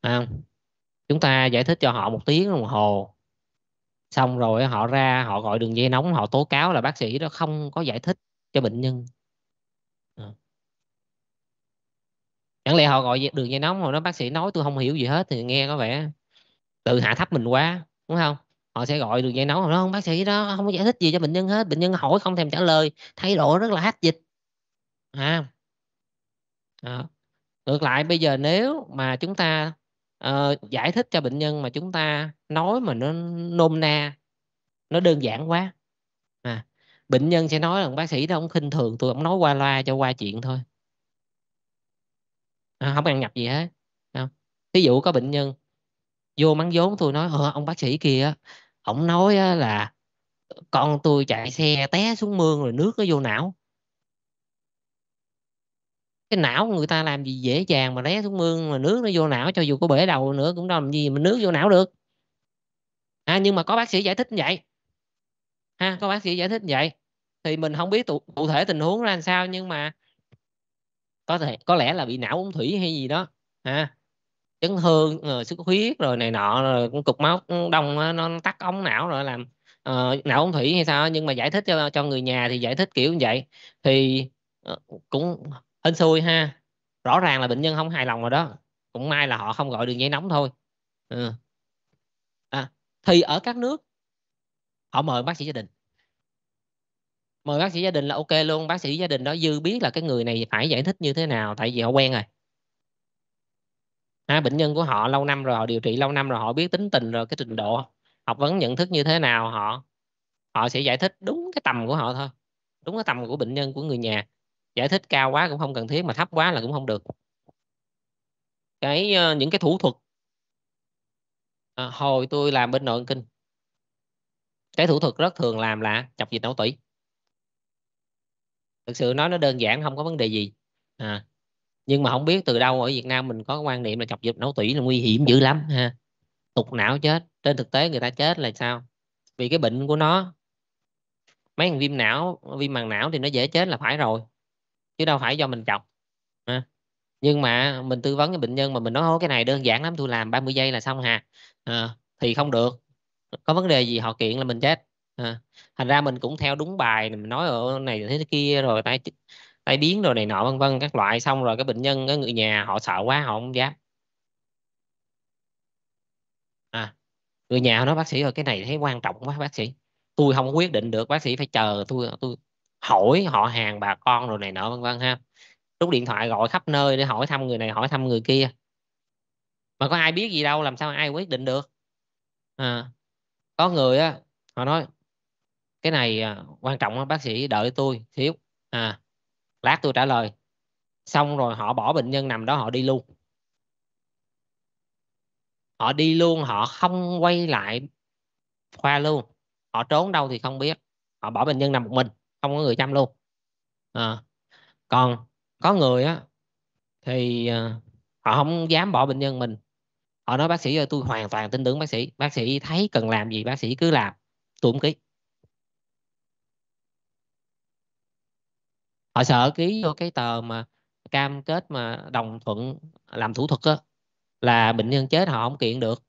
à, chúng ta giải thích cho họ một tiếng đồng hồ xong rồi họ ra họ gọi đường dây nóng họ tố cáo là bác sĩ đó không có giải thích cho bệnh nhân ờ. chẳng lẽ họ gọi đường dây nóng rồi nói bác sĩ nói tôi không hiểu gì hết thì nghe có vẻ tự hạ thấp mình quá đúng không họ sẽ gọi đường dây nóng rồi nói bác sĩ đó không có giải thích gì cho bệnh nhân hết bệnh nhân hỏi không thèm trả lời thay độ rất là hát dịch ha à. ngược lại bây giờ nếu mà chúng ta uh, giải thích cho bệnh nhân mà chúng ta nói mà nó nôm na nó đơn giản quá à, bệnh nhân sẽ nói là bác sĩ đó ông khinh thường tôi ông nói qua loa cho qua chuyện thôi à, không ăn nhập gì hết ví dụ có bệnh nhân vô mắng vốn tôi nói ờ, ông bác sĩ kia ông nói là con tôi chạy xe té xuống mương rồi nước nó vô não cái não người ta làm gì dễ dàng mà lấy xuống mương mà nước nó vô não cho dù có bể đầu nữa cũng đâu làm gì mà nước vô não được à, nhưng mà có bác sĩ giải thích như vậy ha có bác sĩ giải thích như vậy thì mình không biết cụ thể tình huống ra làm sao nhưng mà có thể có lẽ là bị não ung thủy hay gì đó ha à, chấn thương rồi ờ, sức huyết rồi này nọ rồi cũng cục máu đông nó, nó tắc ống não rồi làm uh, não ung thủy hay sao nhưng mà giải thích cho cho người nhà thì giải thích kiểu như vậy thì uh, cũng hên xui ha rõ ràng là bệnh nhân không hài lòng rồi đó cũng may là họ không gọi đường dây nóng thôi ừ. à, thì ở các nước họ mời bác sĩ gia đình mời bác sĩ gia đình là ok luôn bác sĩ gia đình đó dư biết là cái người này phải giải thích như thế nào tại vì họ quen rồi ha, bệnh nhân của họ lâu năm rồi họ điều trị lâu năm rồi họ biết tính tình rồi cái trình độ học vấn nhận thức như thế nào họ họ sẽ giải thích đúng cái tầm của họ thôi đúng cái tầm của bệnh nhân của người nhà giải thích cao quá cũng không cần thiết mà thấp quá là cũng không được cái ờ, những cái thủ thuật à, hồi tôi làm bên nội kinh cái thủ thuật rất thường làm là chọc dịch não tủy thực sự nói nó đơn giản không có vấn đề gì à, nhưng mà không biết từ đâu ở Việt Nam mình có quan niệm là chọc dịch não tủy là nguy hiểm dữ lắm ha tục não chết trên thực tế người ta chết là sao vì cái bệnh của nó mấy thằng viêm não viêm màng não thì nó dễ chết là phải rồi chứ đâu phải do mình chọc à. nhưng mà mình tư vấn cái bệnh nhân mà mình nói cái này đơn giản lắm tôi làm 30 giây là xong hà à, thì không được có vấn đề gì họ kiện là mình chết à. thành ra mình cũng theo đúng bài mình nói ở này thế kia rồi tay tay biến rồi này nọ vân vân các loại xong rồi cái bệnh nhân cái người nhà họ sợ quá họ không dám à người nhà nói bác sĩ ơi cái này thấy quan trọng quá bác sĩ tôi không quyết định được bác sĩ phải chờ tôi tôi hỏi họ hàng bà con rồi này nọ vân vân ha rút điện thoại gọi khắp nơi để hỏi thăm người này hỏi thăm người kia mà có ai biết gì đâu làm sao ai quyết định được à, có người á họ nói cái này à, quan trọng bác sĩ đợi tôi thiếu à lát tôi trả lời xong rồi họ bỏ bệnh nhân nằm đó họ đi luôn họ đi luôn họ không quay lại khoa luôn họ trốn đâu thì không biết họ bỏ bệnh nhân nằm một mình không có người chăm luôn à, còn có người á thì ờ, họ không dám bỏ bệnh nhân mình họ nói bác sĩ ơi tôi hoàn toàn tin tưởng bác sĩ bác sĩ thấy cần làm gì bác sĩ cứ làm tôi không ký họ sợ ký vô cái tờ mà cam kết mà đồng thuận làm thủ thuật á là bệnh nhân chết họ không kiện được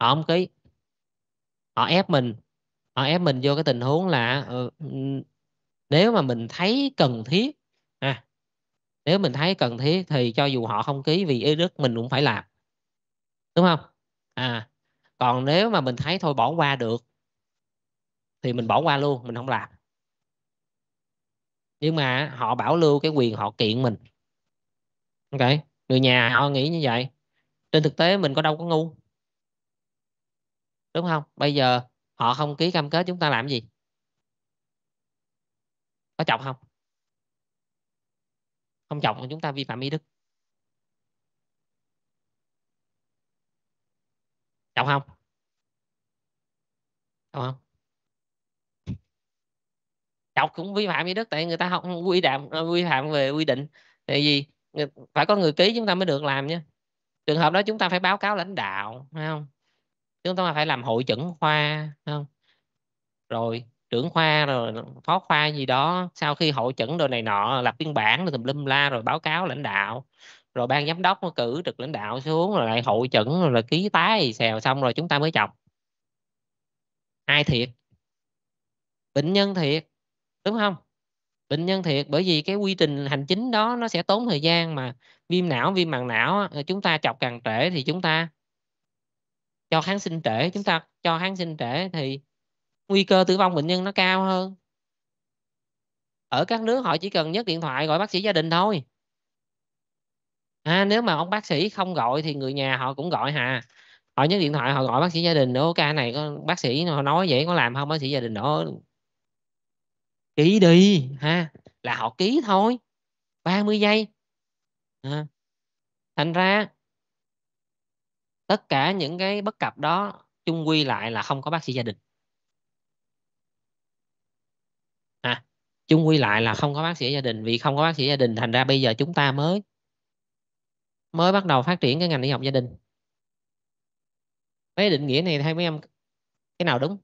họ không ký họ ép mình họ ờ, ép mình vô cái tình huống là ờ, nếu mà mình thấy cần thiết à, nếu mình thấy cần thiết thì cho dù họ không ký vì ý đức mình cũng phải làm đúng không à còn nếu mà mình thấy thôi bỏ qua được thì mình bỏ qua luôn mình không làm nhưng mà họ bảo lưu cái quyền họ kiện mình ok người nhà họ nghĩ như vậy trên thực tế mình có đâu có ngu đúng không bây giờ họ không ký cam kết chúng ta làm gì có chọc không không chọc chúng ta vi phạm ý đức chọc không chọc không chọc cũng vi phạm ý đức tại người ta không quy đạm ờ, quy phạm về quy định tại vì phải có người ký chúng ta mới được làm nha trường hợp đó chúng ta phải báo cáo lãnh đạo phải không chúng ta phải làm hội chẩn khoa không rồi trưởng khoa rồi phó khoa gì đó sau khi hội chẩn đồ này nọ lập biên bản rồi tùm lum la rồi báo cáo lãnh đạo rồi ban giám đốc cử trực lãnh đạo xuống rồi lại hội chẩn rồi là ký tái gì xèo xong rồi chúng ta mới chọc ai thiệt bệnh nhân thiệt đúng không bệnh nhân thiệt bởi vì cái quy trình hành chính đó nó sẽ tốn thời gian mà viêm não viêm màng não chúng ta chọc càng trễ thì chúng ta cho kháng sinh trễ chúng ta cho kháng sinh trễ thì nguy cơ tử vong bệnh nhân nó cao hơn ở các nước họ chỉ cần nhấc điện thoại gọi bác sĩ gia đình thôi à, nếu mà ông bác sĩ không gọi thì người nhà họ cũng gọi hà họ nhấc điện thoại họ gọi bác sĩ gia đình nữa ca này có bác sĩ họ nói vậy có làm không bác sĩ gia đình đó ký đi ha là họ ký thôi 30 giây à. thành ra tất cả những cái bất cập đó chung quy lại là không có bác sĩ gia đình à, chung quy lại là không có bác sĩ gia đình vì không có bác sĩ gia đình thành ra bây giờ chúng ta mới mới bắt đầu phát triển cái ngành y học gia đình mấy định nghĩa này theo mấy em cái nào đúng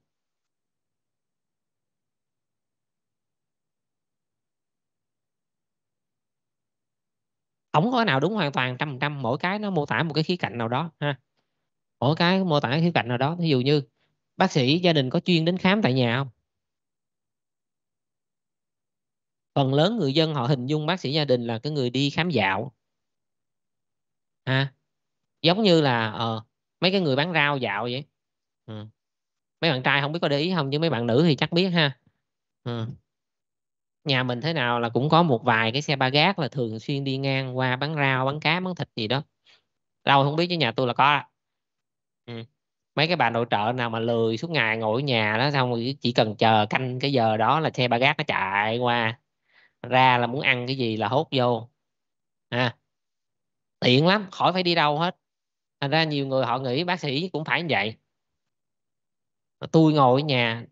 không có nào đúng hoàn toàn trăm trăm mỗi cái nó mô tả một cái khía cạnh nào đó ha ở cái mô tả khía cạnh nào đó ví dụ như bác sĩ gia đình có chuyên đến khám tại nhà không phần lớn người dân họ hình dung bác sĩ gia đình là cái người đi khám dạo à, giống như là ờ, uh, mấy cái người bán rau dạo vậy ừ. mấy bạn trai không biết có để ý không chứ mấy bạn nữ thì chắc biết ha ừ. nhà mình thế nào là cũng có một vài cái xe ba gác là thường xuyên đi ngang qua bán rau bán cá bán thịt gì đó đâu không biết chứ nhà tôi là có Ừ. mấy cái bà nội trợ nào mà lười suốt ngày ngồi ở nhà đó xong rồi chỉ cần chờ canh cái giờ đó là xe ba gác nó chạy qua ra là muốn ăn cái gì là hốt vô à, tiện lắm khỏi phải đi đâu hết thành ra nhiều người họ nghĩ bác sĩ cũng phải như vậy tôi ngồi ở nhà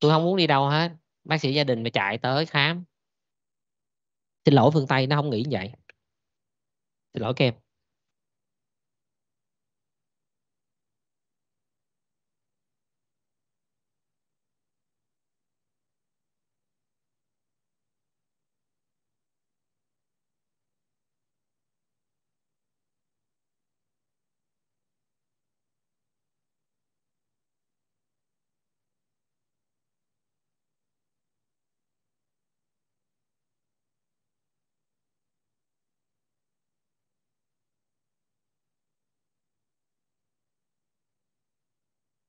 tôi không muốn đi đâu hết bác sĩ gia đình mà chạy tới khám xin lỗi phương tây nó không nghĩ như vậy xin lỗi kem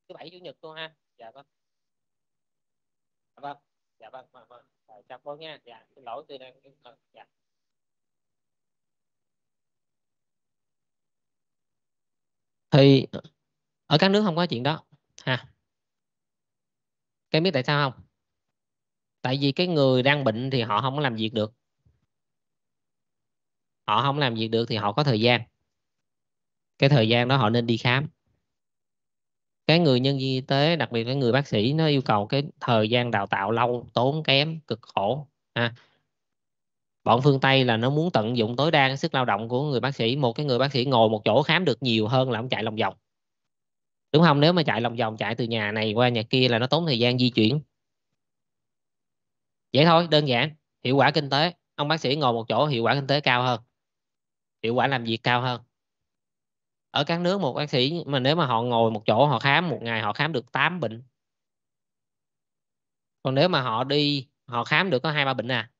thứ bảy chủ nhật luôn ha dạ vâng dạ vâng dạ vâng vâng, vâng. Rồi, chào cô nha dạ xin lỗi tôi đang dạ thì ở các nước không có chuyện đó ha cái biết tại sao không tại vì cái người đang bệnh thì họ không có làm việc được họ không làm việc được thì họ có thời gian cái thời gian đó họ nên đi khám cái người nhân viên y tế đặc biệt là người bác sĩ nó yêu cầu cái thời gian đào tạo lâu tốn kém cực khổ à bọn phương tây là nó muốn tận dụng tối đa cái sức lao động của người bác sĩ một cái người bác sĩ ngồi một chỗ khám được nhiều hơn là ông chạy lòng vòng đúng không nếu mà chạy lòng vòng chạy từ nhà này qua nhà kia là nó tốn thời gian di chuyển vậy thôi đơn giản hiệu quả kinh tế ông bác sĩ ngồi một chỗ hiệu quả kinh tế cao hơn hiệu quả làm việc cao hơn ở các nước một bác sĩ mà nếu mà họ ngồi một chỗ họ khám một ngày họ khám được 8 bệnh còn nếu mà họ đi họ khám được có hai ba bệnh à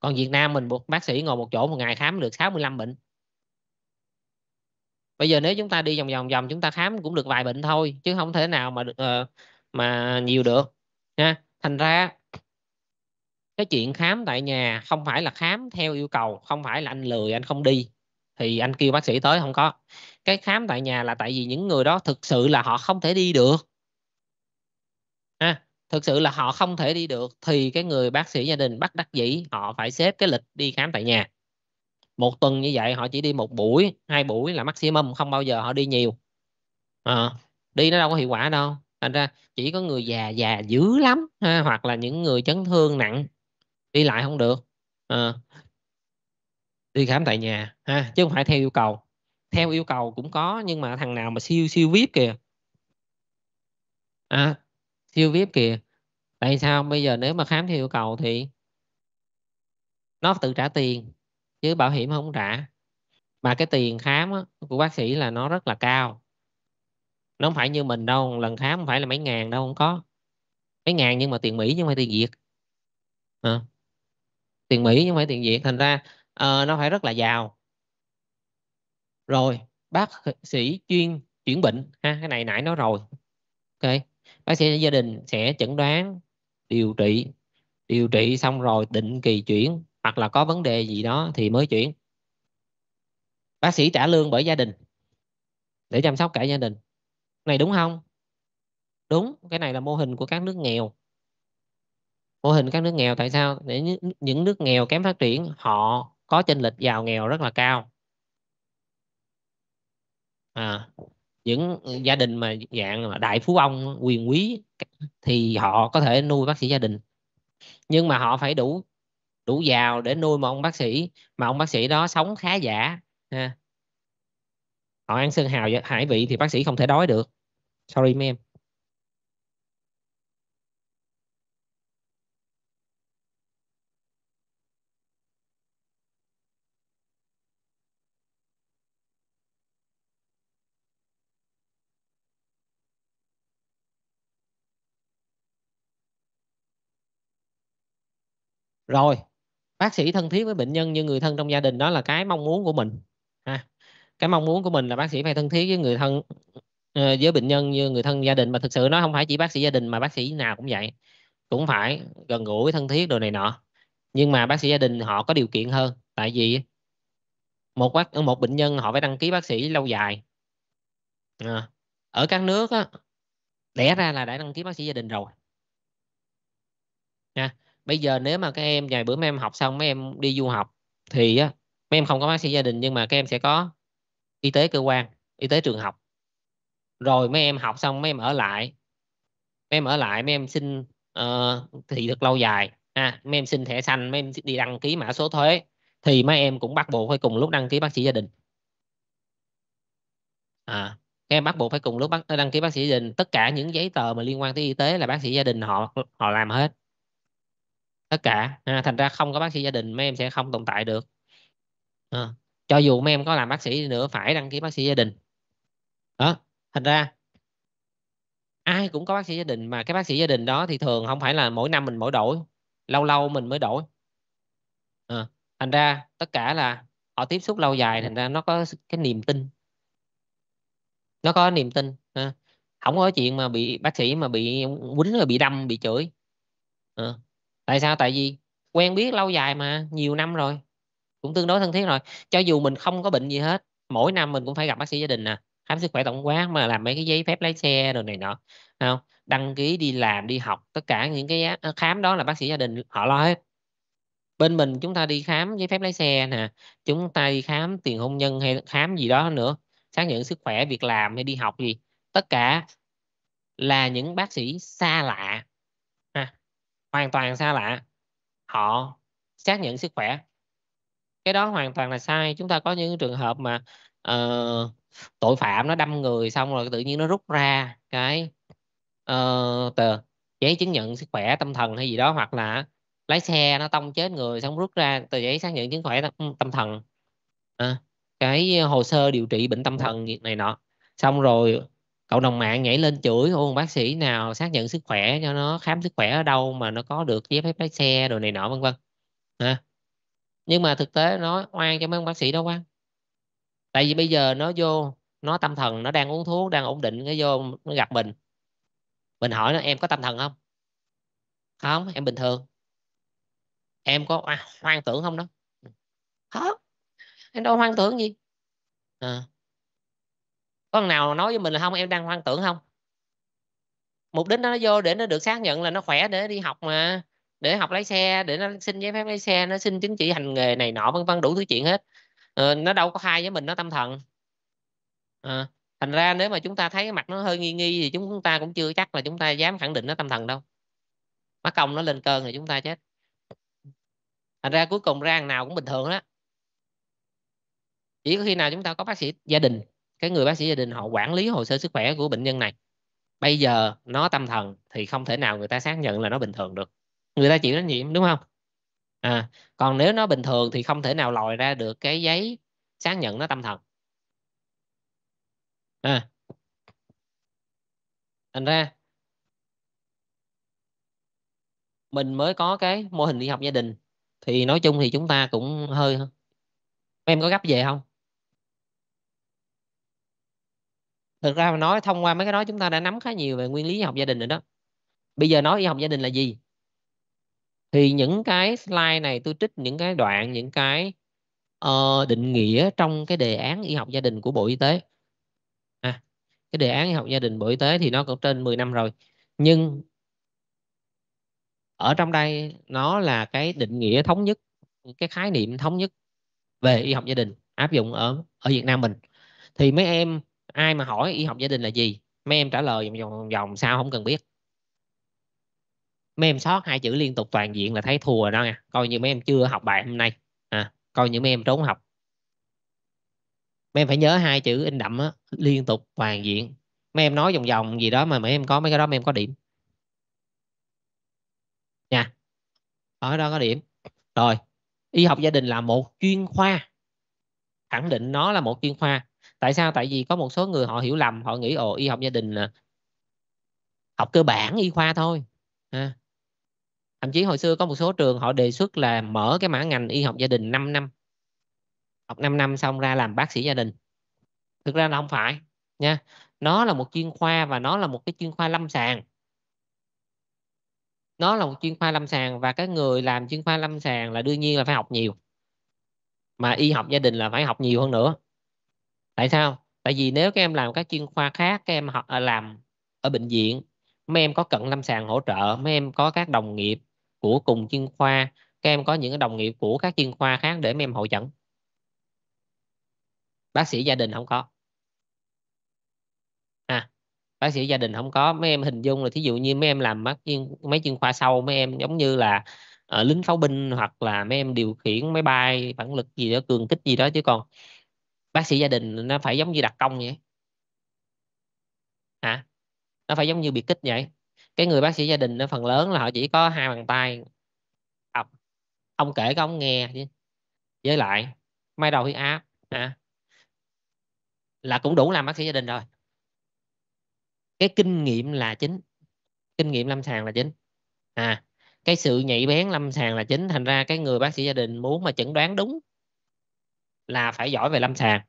còn Việt Nam mình một bác sĩ ngồi một chỗ một ngày khám được 65 bệnh bây giờ nếu chúng ta đi vòng vòng vòng chúng ta khám cũng được vài bệnh thôi chứ không thể nào mà uh, mà nhiều được nha thành ra cái chuyện khám tại nhà không phải là khám theo yêu cầu không phải là anh lười anh không đi thì anh kêu bác sĩ tới không có cái khám tại nhà là tại vì những người đó thực sự là họ không thể đi được à, thực sự là họ không thể đi được thì cái người bác sĩ gia đình bắt đắc dĩ họ phải xếp cái lịch đi khám tại nhà một tuần như vậy họ chỉ đi một buổi hai buổi là maximum không bao giờ họ đi nhiều à, đi nó đâu có hiệu quả đâu thành ra chỉ có người già già dữ lắm ha, hoặc là những người chấn thương nặng đi lại không được à, đi khám tại nhà ha chứ không phải theo yêu cầu theo yêu cầu cũng có nhưng mà thằng nào mà siêu siêu vip kìa à, siêu vip kìa tại sao bây giờ nếu mà khám theo yêu cầu thì nó tự trả tiền chứ bảo hiểm không trả mà cái tiền khám của bác sĩ là nó rất là cao nó không phải như mình đâu lần khám không phải là mấy ngàn đâu không có mấy ngàn nhưng mà tiền mỹ nhưng mà tiền việt à. tiền mỹ nhưng mà tiền việt thành ra à, nó phải rất là giàu rồi bác sĩ chuyên chuyển bệnh ha cái này nãy nói rồi ok bác sĩ gia đình sẽ chẩn đoán điều trị điều trị xong rồi định kỳ chuyển hoặc là có vấn đề gì đó thì mới chuyển bác sĩ trả lương bởi gia đình để chăm sóc cả gia đình này đúng không đúng cái này là mô hình của các nước nghèo mô hình các nước nghèo tại sao để những nước nghèo kém phát triển họ có chênh lệch giàu nghèo rất là cao à, những gia đình mà dạng là đại phú ông quyền quý thì họ có thể nuôi bác sĩ gia đình nhưng mà họ phải đủ đủ giàu để nuôi một ông bác sĩ mà ông bác sĩ đó sống khá giả ha họ ăn sơn hào hải vị thì bác sĩ không thể đói được sorry mấy em rồi bác sĩ thân thiết với bệnh nhân như người thân trong gia đình đó là cái mong muốn của mình ha cái mong muốn của mình là bác sĩ phải thân thiết với người thân ờ, với bệnh nhân như người thân gia đình mà thực sự nó không phải chỉ bác sĩ gia đình mà bác sĩ nào cũng vậy cũng phải gần gũi thân thiết đồ này nọ nhưng mà bác sĩ gia đình họ có điều kiện hơn tại vì một bác một bệnh nhân họ phải đăng ký bác sĩ lâu dài à, ở các nước á, đẻ ra là đã đăng ký bác sĩ gia đình rồi nha bây giờ nếu mà các em vài bữa mấy em học xong mấy em đi du học thì á mấy em không có bác sĩ gia đình nhưng mà các em sẽ có y tế cơ quan y tế trường học rồi mấy em học xong mấy em ở lại mấy em ở lại mấy em xin uh, thị thực lâu dài ha mấy em xin thẻ xanh mấy em đi đăng ký mã số thuế thì mấy em cũng bắt buộc phải cùng lúc đăng ký bác sĩ gia đình à các em bắt buộc phải cùng lúc đăng ký bác sĩ gia đình tất cả những giấy tờ mà liên quan tới y tế là bác sĩ gia đình họ họ làm hết tất cả à, thành ra không có bác sĩ gia đình mấy em sẽ không tồn tại được à, cho dù mấy em có làm bác sĩ nữa phải đăng ký bác sĩ gia đình đó thành ra ai cũng có bác sĩ gia đình mà cái bác sĩ gia đình đó thì thường không phải là mỗi năm mình mỗi đổi lâu lâu mình mới đổi à, thành ra tất cả là họ tiếp xúc lâu dài thành ra nó có cái niềm tin nó có niềm tin à, ờ. không có chuyện mà bị bác sĩ mà bị quýnh rồi bị đâm bị chửi à, tại sao tại vì quen biết lâu dài mà nhiều năm rồi cũng tương đối thân thiết rồi cho dù mình không có bệnh gì hết mỗi năm mình cũng phải gặp bác sĩ gia đình nè khám sức khỏe tổng quát mà làm mấy cái giấy phép lái xe rồi này nọ không đăng ký đi làm đi học tất cả những cái ờ, khám đó là bác sĩ gia đình họ lo hết bên mình chúng ta đi khám giấy phép lái xe nè chúng ta đi khám tiền hôn nhân hay khám gì đó nữa xác nhận sức khỏe việc làm hay đi học gì tất cả là những bác sĩ xa lạ hoàn toàn xa lạ họ xác nhận sức khỏe cái đó hoàn toàn là sai chúng ta có những trường hợp mà uh, tội phạm nó đâm người xong rồi tự nhiên nó rút ra cái uh, tờ giấy chứng nhận sức khỏe tâm thần hay gì đó hoặc là lái xe nó tông chết người xong rút ra tờ giấy xác nhận chứng khỏe tâm, tâm thần à, cái hồ sơ điều trị bệnh tâm thần này nọ xong rồi cộng đồng mạng nhảy lên chửi ôn bác sĩ nào xác nhận sức khỏe cho nó khám sức khỏe ở đâu mà nó có được giấy phép lái xe đồ này nọ vân vân ha nhưng mà thực tế nó oan cho mấy ông bác sĩ đâu oan tại vì bây giờ nó vô nó tâm thần nó đang uống thuốc đang ổn định cái vô nó gặp mình mình hỏi nó em có tâm thần không không em bình thường em có hoang tưởng không đó không em đâu hoang tưởng gì à, có nào nói với mình là không em đang hoang tưởng không mục đích nó vô để nó được xác nhận là nó khỏe để đi học mà để học lái xe để nó xin giấy phép lái xe nó xin chứng chỉ hành nghề này nọ vân vân đủ thứ chuyện hết ờ, nó đâu có hai với mình nó tâm thần à, thành ra nếu mà chúng ta thấy cái mặt nó hơi nghi nghi thì chúng ta cũng chưa chắc là chúng ta dám khẳng định nó tâm thần đâu mắc công nó lên cơn thì chúng ta chết thành ra cuối cùng ra nào cũng bình thường đó chỉ có khi nào chúng ta có bác sĩ gia đình cái người bác sĩ gia đình họ quản lý hồ sơ sức khỏe của bệnh nhân này bây giờ nó tâm thần thì không thể nào người ta xác nhận là nó bình thường được người ta chịu trách nhiệm đúng không à còn nếu nó bình thường thì không thể nào lòi ra được cái giấy xác nhận nó tâm thần à thành ra mình mới có cái mô hình đi học gia đình thì nói chung thì chúng ta cũng hơi em có gấp về không thực ra mà nói thông qua mấy cái đó chúng ta đã nắm khá nhiều về nguyên lý y học gia đình rồi đó bây giờ nói y học gia đình là gì thì những cái slide này tôi trích những cái đoạn những cái uh, định nghĩa trong cái đề án y học gia đình của bộ y tế à, cái đề án y học gia đình bộ y tế thì nó cũng trên 10 năm rồi nhưng ở trong đây nó là cái định nghĩa thống nhất cái khái niệm thống nhất về y học gia đình áp dụng ở ở Việt Nam mình thì mấy em ai mà hỏi y học gia đình là gì mấy em trả lời vòng vòng, vòng sao không cần biết mấy em sót hai chữ liên tục toàn diện là thấy thua rồi đó nha coi như mấy em chưa học bài hôm nay à, coi như mấy em trốn học mấy em phải nhớ hai chữ in đậm á, liên tục toàn diện mấy em nói vòng vòng gì đó mà mấy em có mấy cái đó mấy em có điểm nha ở đó có điểm rồi y học gia đình là một chuyên khoa khẳng định nó là một chuyên khoa tại sao tại vì có một số người họ hiểu lầm họ nghĩ ồ y học gia đình là học cơ bản y khoa thôi à. thậm chí hồi xưa có một số trường họ đề xuất là mở cái mã ngành y học gia đình 5 năm học 5 năm xong ra làm bác sĩ gia đình thực ra là không phải nha nó là một chuyên khoa và nó là một cái chuyên khoa lâm sàng nó là một chuyên khoa lâm sàng và cái người làm chuyên khoa lâm sàng là đương nhiên là phải học nhiều mà y học gia đình là phải học nhiều hơn nữa tại sao tại vì nếu các em làm các chuyên khoa khác các em học à, làm ở bệnh viện mấy em có cận lâm sàng hỗ trợ mấy em có các đồng nghiệp của cùng chuyên khoa các em có những đồng nghiệp của các chuyên khoa khác để mấy em hội chẩn bác sĩ gia đình không có à bác sĩ gia đình không có mấy em hình dung là thí dụ như mấy em làm mấy chuyên, mấy chuyên khoa sâu, mấy em giống như là uh, lính pháo binh hoặc là mấy em điều khiển máy bay phản lực gì đó cường kích gì đó chứ còn bác sĩ gia đình nó phải giống như đặc công vậy hả nó phải giống như biệt kích vậy cái người bác sĩ gia đình nó phần lớn là họ chỉ có hai bàn tay ông, ông kể có ông nghe chứ với lại máy đầu huyết áp hả là cũng đủ làm bác sĩ gia đình rồi cái kinh nghiệm là chính kinh nghiệm lâm sàng là chính à cái sự nhạy bén lâm sàng là chính thành ra cái người bác sĩ gia đình muốn mà chẩn đoán đúng là phải giỏi về lâm sàng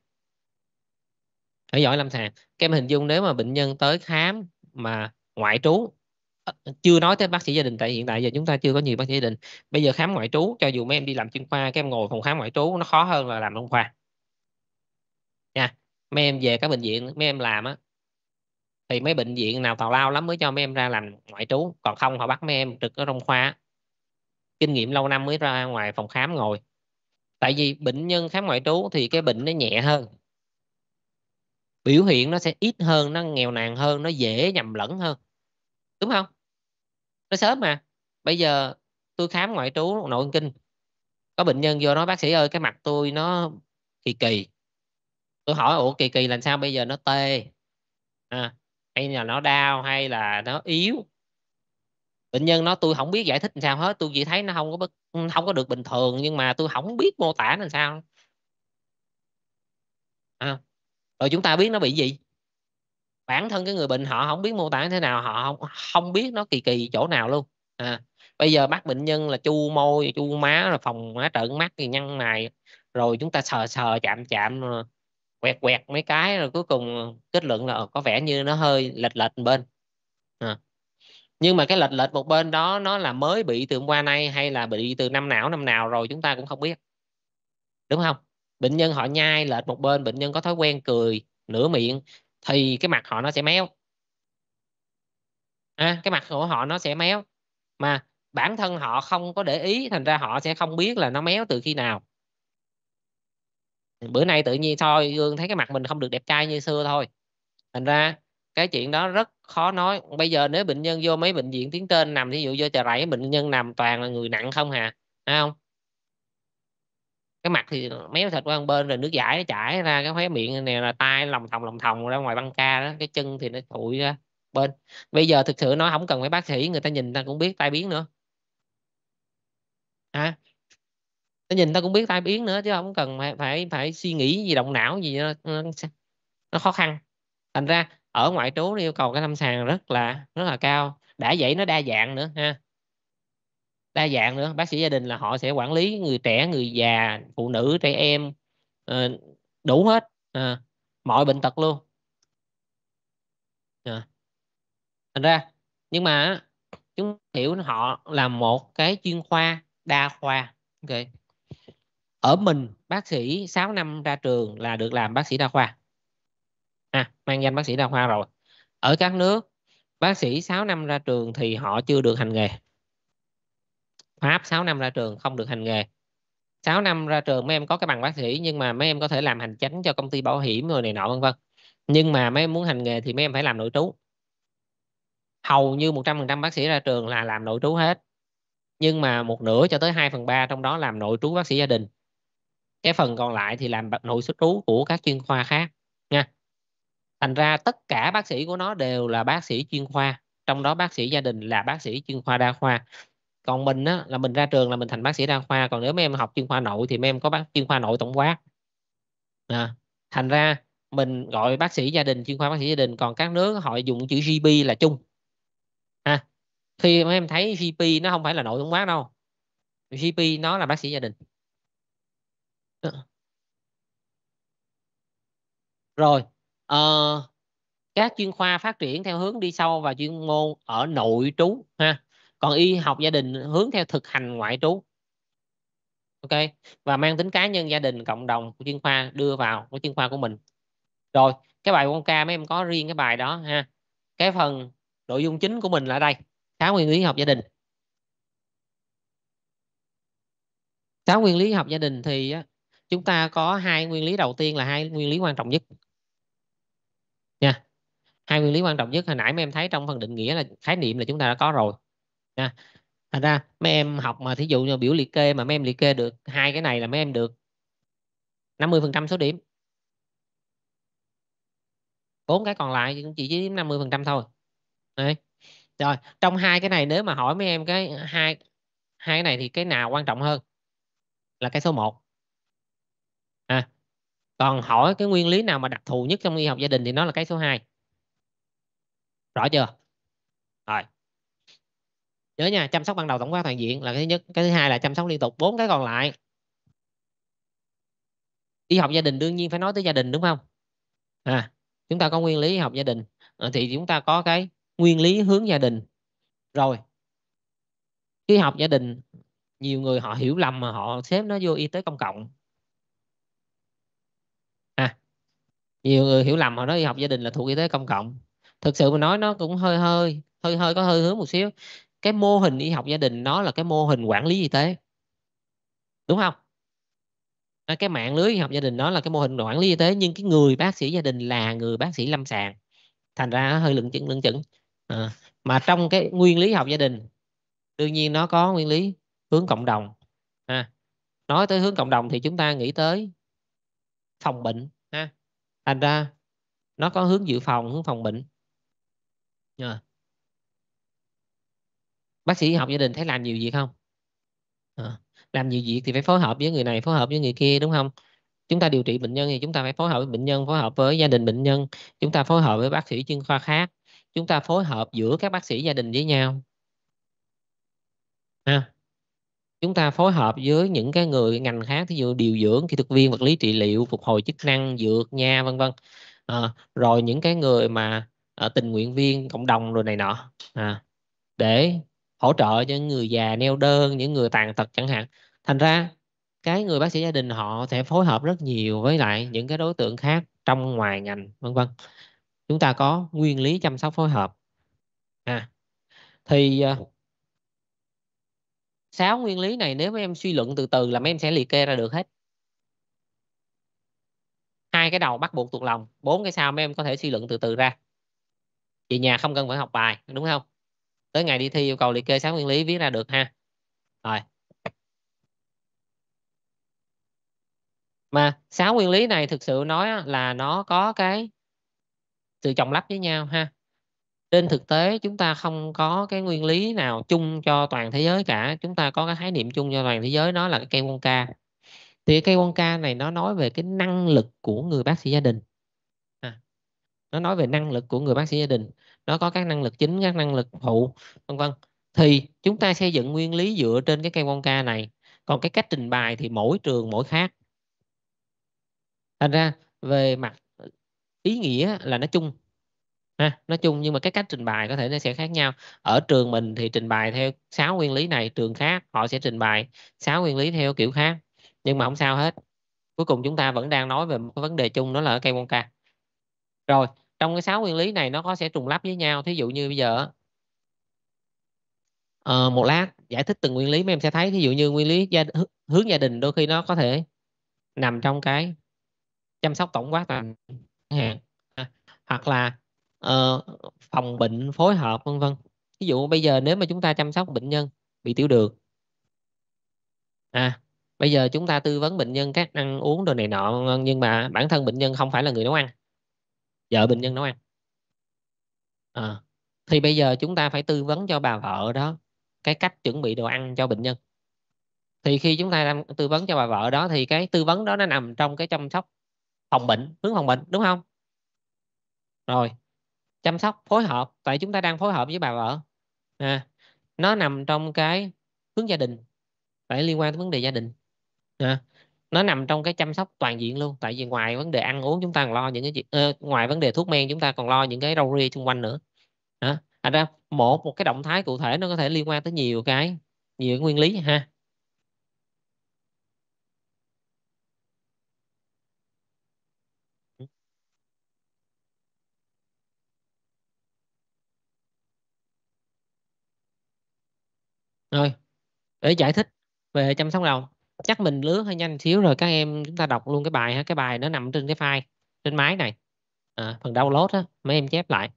phải giỏi lâm sàng các em hình dung nếu mà bệnh nhân tới khám mà ngoại trú chưa nói tới bác sĩ gia đình tại hiện tại giờ chúng ta chưa có nhiều bác sĩ gia đình bây giờ khám ngoại trú cho dù mấy em đi làm chuyên khoa các em ngồi phòng khám ngoại trú nó khó hơn là làm trong khoa nha mấy em về các bệnh viện mấy em làm á thì mấy bệnh viện nào tào lao lắm mới cho mấy em ra làm ngoại trú còn không họ bắt mấy em trực ở trong khoa kinh nghiệm lâu năm mới ra ngoài phòng khám ngồi tại vì bệnh nhân khám ngoại trú thì cái bệnh nó nhẹ hơn biểu hiện nó sẽ ít hơn nó nghèo nàn hơn nó dễ nhầm lẫn hơn đúng không nó sớm mà bây giờ tôi khám ngoại trú nội kinh có bệnh nhân vô nói bác sĩ ơi cái mặt tôi nó kỳ kỳ tôi hỏi ủa kỳ kỳ làm sao bây giờ nó tê à, hay là nó đau hay là nó yếu bệnh nhân nó tôi không biết giải thích làm sao hết tôi chỉ thấy nó không có bất không có được bình thường nhưng mà tôi không biết mô tả làm sao à. rồi chúng ta biết nó bị gì bản thân cái người bệnh họ không biết mô tả thế nào họ không không biết nó kỳ kỳ chỗ nào luôn à. bây giờ bắt bệnh nhân là chu môi chu má là phòng má trợn mắt thì nhăn này rồi chúng ta sờ sờ chạm chạm quẹt quẹt mấy cái rồi cuối cùng kết luận là ờ, có vẻ như nó hơi lệch lệch bên à nhưng mà cái lệch lệch một bên đó nó là mới bị từ hôm qua nay hay là bị từ năm nào năm nào rồi chúng ta cũng không biết đúng không bệnh nhân họ nhai lệch một bên bệnh nhân có thói quen cười nửa miệng thì cái mặt họ nó sẽ méo à, cái mặt của họ nó sẽ méo mà bản thân họ không có để ý thành ra họ sẽ không biết là nó méo từ khi nào bữa nay tự nhiên thôi gương thấy cái mặt mình không được đẹp trai như xưa thôi thành ra cái chuyện đó rất khó nói bây giờ nếu bệnh nhân vô mấy bệnh viện tuyến trên nằm ví dụ vô chợ rẫy bệnh nhân nằm toàn là người nặng không hà Đấy không cái mặt thì méo thịt qua một bên rồi nước giải nó chảy ra cái khóe miệng này là tai lòng thòng lòng thòng ra ngoài băng ca đó cái chân thì nó thụi ra bên bây giờ thực sự nó không cần phải bác sĩ người ta nhìn ta cũng biết tai biến nữa à, ta nhìn ta cũng biết tai biến nữa chứ không cần phải phải phải suy nghĩ gì động não gì nó, nó, nó khó khăn thành ra ở ngoại trú yêu cầu cái lâm sàng rất là rất là cao đã vậy nó đa dạng nữa ha đa dạng nữa bác sĩ gia đình là họ sẽ quản lý người trẻ người già phụ nữ trẻ em ờ, đủ hết ờ, mọi bệnh tật luôn ờ. thành ra nhưng mà chúng hiểu họ là một cái chuyên khoa đa khoa ok ở mình bác sĩ 6 năm ra trường là được làm bác sĩ đa khoa à, mang danh bác sĩ đa khoa rồi ở các nước bác sĩ 6 năm ra trường thì họ chưa được hành nghề Pháp 6 năm ra trường không được hành nghề 6 năm ra trường mấy em có cái bằng bác sĩ nhưng mà mấy em có thể làm hành chánh cho công ty bảo hiểm rồi này nọ vân vân nhưng mà mấy em muốn hành nghề thì mấy em phải làm nội trú hầu như 100% bác sĩ ra trường là làm nội trú hết nhưng mà một nửa cho tới 2 phần 3 trong đó làm nội trú bác sĩ gia đình cái phần còn lại thì làm nội xuất trú của các chuyên khoa khác nha thành ra tất cả bác sĩ của nó đều là bác sĩ chuyên khoa trong đó bác sĩ gia đình là bác sĩ chuyên khoa đa khoa còn mình á, là mình ra trường là mình thành bác sĩ đa khoa còn nếu mấy em học chuyên khoa nội thì mấy em có bác chuyên khoa nội tổng quát à, thành ra mình gọi bác sĩ gia đình chuyên khoa bác sĩ gia đình còn các nước họ dùng chữ GP là chung à, khi mấy em thấy GP nó không phải là nội tổng quát đâu GP nó là bác sĩ gia đình ờ. rồi uh, các chuyên khoa phát triển theo hướng đi sâu và chuyên môn ở nội trú ha còn y học gia đình hướng theo thực hành ngoại trú ok và mang tính cá nhân gia đình cộng đồng của chuyên khoa đưa vào của chuyên khoa của mình rồi cái bài con ca mấy em có riêng cái bài đó ha cái phần nội dung chính của mình là đây sáu nguyên lý học gia đình sáu nguyên lý học gia đình thì chúng ta có hai nguyên lý đầu tiên là hai nguyên lý quan trọng nhất hai nguyên lý quan trọng nhất hồi nãy mấy em thấy trong phần định nghĩa là khái niệm là chúng ta đã có rồi nha thành ra mấy em học mà thí dụ như biểu liệt kê mà mấy em liệt kê được hai cái này là mấy em được 50% số điểm bốn cái còn lại cũng chỉ chiếm 50% thôi Đấy. rồi trong hai cái này nếu mà hỏi mấy em cái hai hai cái này thì cái nào quan trọng hơn là cái số 1 à còn hỏi cái nguyên lý nào mà đặc thù nhất trong y học gia đình thì nó là cái số 2 rõ chưa rồi nhớ nha chăm sóc ban đầu tổng quát toàn diện là cái thứ nhất cái thứ hai là chăm sóc liên tục bốn cái còn lại y học gia đình đương nhiên phải nói tới gia đình đúng không à chúng ta có nguyên lý y học gia đình ờ, thì chúng ta có cái nguyên lý hướng gia đình rồi y học gia đình nhiều người họ hiểu lầm mà họ xếp nó vô y tế công cộng à nhiều người hiểu lầm họ nói y học gia đình là thuộc y tế công cộng thực sự mà nói nó cũng hơi hơi hơi hơi có hơi hướng một xíu cái mô hình y học gia đình nó là cái mô hình quản lý y tế đúng không ờ, cái mạng lưới y học gia đình nó là cái mô hình quản lý y tế nhưng cái người bác sĩ gia đình là người bác sĩ lâm sàng thành ra nó hơi lưng chừng lưng chừng à. mà trong cái nguyên lý học gia đình đương nhiên nó có nguyên lý hướng cộng đồng à. nói tới hướng cộng đồng thì chúng ta nghĩ tới phòng bệnh ha thành ra nó có hướng dự phòng hướng phòng bệnh à. bác sĩ học gia đình thấy làm nhiều việc không à. làm nhiều việc thì phải phối hợp với người này phối hợp với người kia đúng không chúng ta điều trị bệnh nhân thì chúng ta phải phối hợp với bệnh nhân phối hợp với gia đình bệnh nhân chúng ta phối hợp với bác sĩ chuyên khoa khác chúng ta phối hợp giữa các bác sĩ gia đình với nhau à. chúng ta phối hợp với những cái người ngành khác ví dụ điều dưỡng kỹ thuật viên vật lý trị liệu phục hồi chức năng dược nha vân vân à, rồi những cái người mà uh, tình nguyện viên cộng đồng rồi này nọ à, để hỗ trợ cho những người già neo đơn những người tàn tật chẳng hạn thành ra cái người bác sĩ gia đình họ sẽ phối hợp rất nhiều với lại những cái đối tượng khác trong ngoài ngành vân vân chúng ta có nguyên lý chăm sóc phối hợp à, thì ờ, sáu uh, nguyên lý này nếu mà em suy luận từ từ là mấy em sẽ liệt kê ra được hết hai cái đầu bắt buộc thuộc lòng bốn cái sau mấy em có thể suy luận từ từ ra về nhà không cần phải học bài đúng không tới ngày đi thi yêu cầu liệt kê sáu nguyên lý viết ra được ha rồi mà sáu nguyên lý này thực sự nói là nó có cái sự chồng lắp với nhau ha trên thực tế chúng ta không có cái nguyên lý nào chung cho toàn thế giới cả chúng ta có cái khái niệm chung cho toàn thế giới nó là cây quan ca thì cây quan ca này nó nói về cái năng lực của người bác sĩ gia đình nó nói về năng lực của người bác sĩ gia đình nó có các năng lực chính các năng lực phụ vân vân thì chúng ta xây dựng nguyên lý dựa trên cái cây con ca này còn cái cách trình bày thì mỗi trường mỗi khác thành ra về mặt ý nghĩa là nó chung ha nó chung nhưng mà cái cách trình bày có thể nó sẽ khác nhau ở trường mình thì trình bày theo sáu nguyên lý này trường khác họ sẽ trình bày sáu nguyên lý theo kiểu khác nhưng mà không sao hết cuối cùng chúng ta vẫn đang nói về một cái vấn đề chung đó là cây bông ca rồi trong cái sáu nguyên lý này nó có sẽ trùng lắp với nhau thí dụ như bây giờ uh, một lát giải thích từng nguyên lý mà em sẽ thấy thí dụ như nguyên lý gia, hướng gia đình đôi khi nó có thể nằm trong cái chăm sóc tổng quát toàn hạn à, hoặc là uh, phòng bệnh phối hợp vân vân ví dụ bây giờ nếu mà chúng ta chăm sóc bệnh nhân bị tiểu đường à bây giờ chúng ta tư vấn bệnh nhân các ăn uống đồ này nọ nhưng mà bản thân bệnh nhân không phải là người nấu ăn vợ bệnh nhân nấu ăn à, thì bây giờ chúng ta phải tư vấn cho bà vợ đó cái cách chuẩn bị đồ ăn cho bệnh nhân thì khi chúng ta đang tư vấn cho bà vợ đó thì cái tư vấn đó nó nằm trong cái chăm sóc phòng bệnh hướng phòng bệnh đúng không rồi chăm sóc phối hợp tại chúng ta đang phối hợp với bà vợ à, nó nằm trong cái hướng gia đình phải liên quan tới vấn đề gia đình à, nó nằm trong cái chăm sóc toàn diện luôn tại vì ngoài vấn đề ăn uống chúng ta còn lo những cái chuyện ờ, ngoài vấn đề thuốc men chúng ta còn lo những cái râu ria xung quanh nữa đó ra một một cái động thái cụ thể nó có thể liên quan tới nhiều cái nhiều cái nguyên lý ha rồi để giải thích về chăm sóc đầu chắc mình lướt hơi nhanh xíu rồi các em chúng ta đọc luôn cái bài ha cái bài nó nằm trên cái file trên máy này à, phần download á mấy em chép lại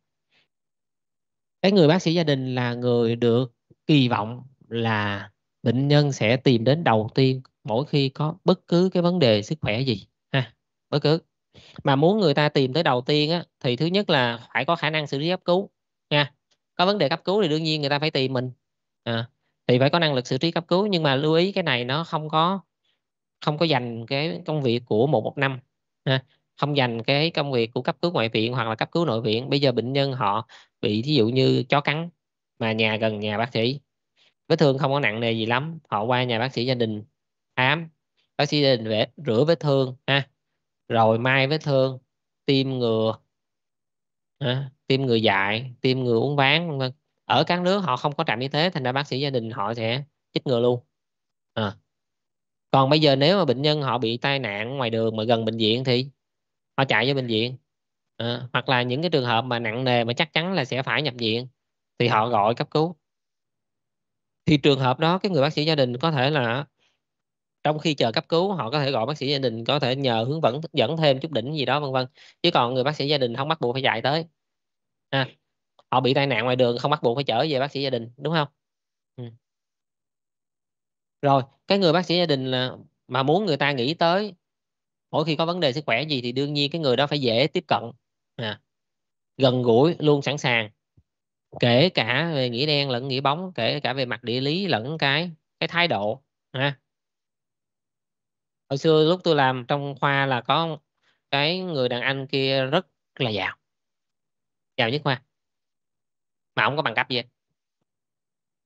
cái người bác sĩ gia đình là người được kỳ vọng là bệnh nhân sẽ tìm đến đầu tiên mỗi khi có bất cứ cái vấn đề sức khỏe gì ha bất cứ mà muốn người ta tìm tới đầu tiên á thì thứ nhất là phải có khả năng xử lý cấp cứu nha có vấn đề cấp cứu thì đương nhiên người ta phải tìm mình à, thì phải có năng lực xử trí cấp cứu nhưng mà lưu ý cái này nó không có không có dành cái công việc của một một năm không dành cái công việc của cấp cứu ngoại viện hoặc là cấp cứu nội viện bây giờ bệnh nhân họ bị thí dụ như chó cắn mà nhà gần nhà bác sĩ vết thương không có nặng nề gì lắm họ qua nhà bác sĩ gia đình khám bác sĩ gia đình vẽ, rửa vết thương ha rồi mai vết thương tiêm ngừa ha? tiêm ngừa dại tiêm ngừa uống ván vân vân ở các nước họ không có trạm y tế thành ra bác sĩ gia đình họ sẽ chích ngừa luôn à. còn bây giờ nếu mà bệnh nhân họ bị tai nạn ngoài đường mà gần bệnh viện thì họ chạy cho bệnh viện à. hoặc là những cái trường hợp mà nặng nề mà chắc chắn là sẽ phải nhập viện thì họ gọi cấp cứu thì trường hợp đó cái người bác sĩ gia đình có thể là trong khi chờ cấp cứu họ có thể gọi bác sĩ gia đình có thể nhờ hướng dẫn dẫn thêm chút đỉnh gì đó vân vân chứ còn người bác sĩ gia đình không bắt buộc phải chạy tới à, họ bị tai nạn ngoài đường không bắt buộc phải chở về bác sĩ gia đình đúng không ừ. rồi cái người bác sĩ gia đình là mà muốn người ta nghĩ tới mỗi khi có vấn đề sức khỏe gì thì đương nhiên cái người đó phải dễ tiếp cận à, gần gũi luôn sẵn sàng kể cả về nghĩa đen lẫn nghĩa bóng kể cả về mặt địa lý lẫn cái cái thái độ à hồi xưa lúc tôi làm trong khoa là có cái người đàn anh kia rất là giàu giàu nhất khoa mà không có bằng cấp gì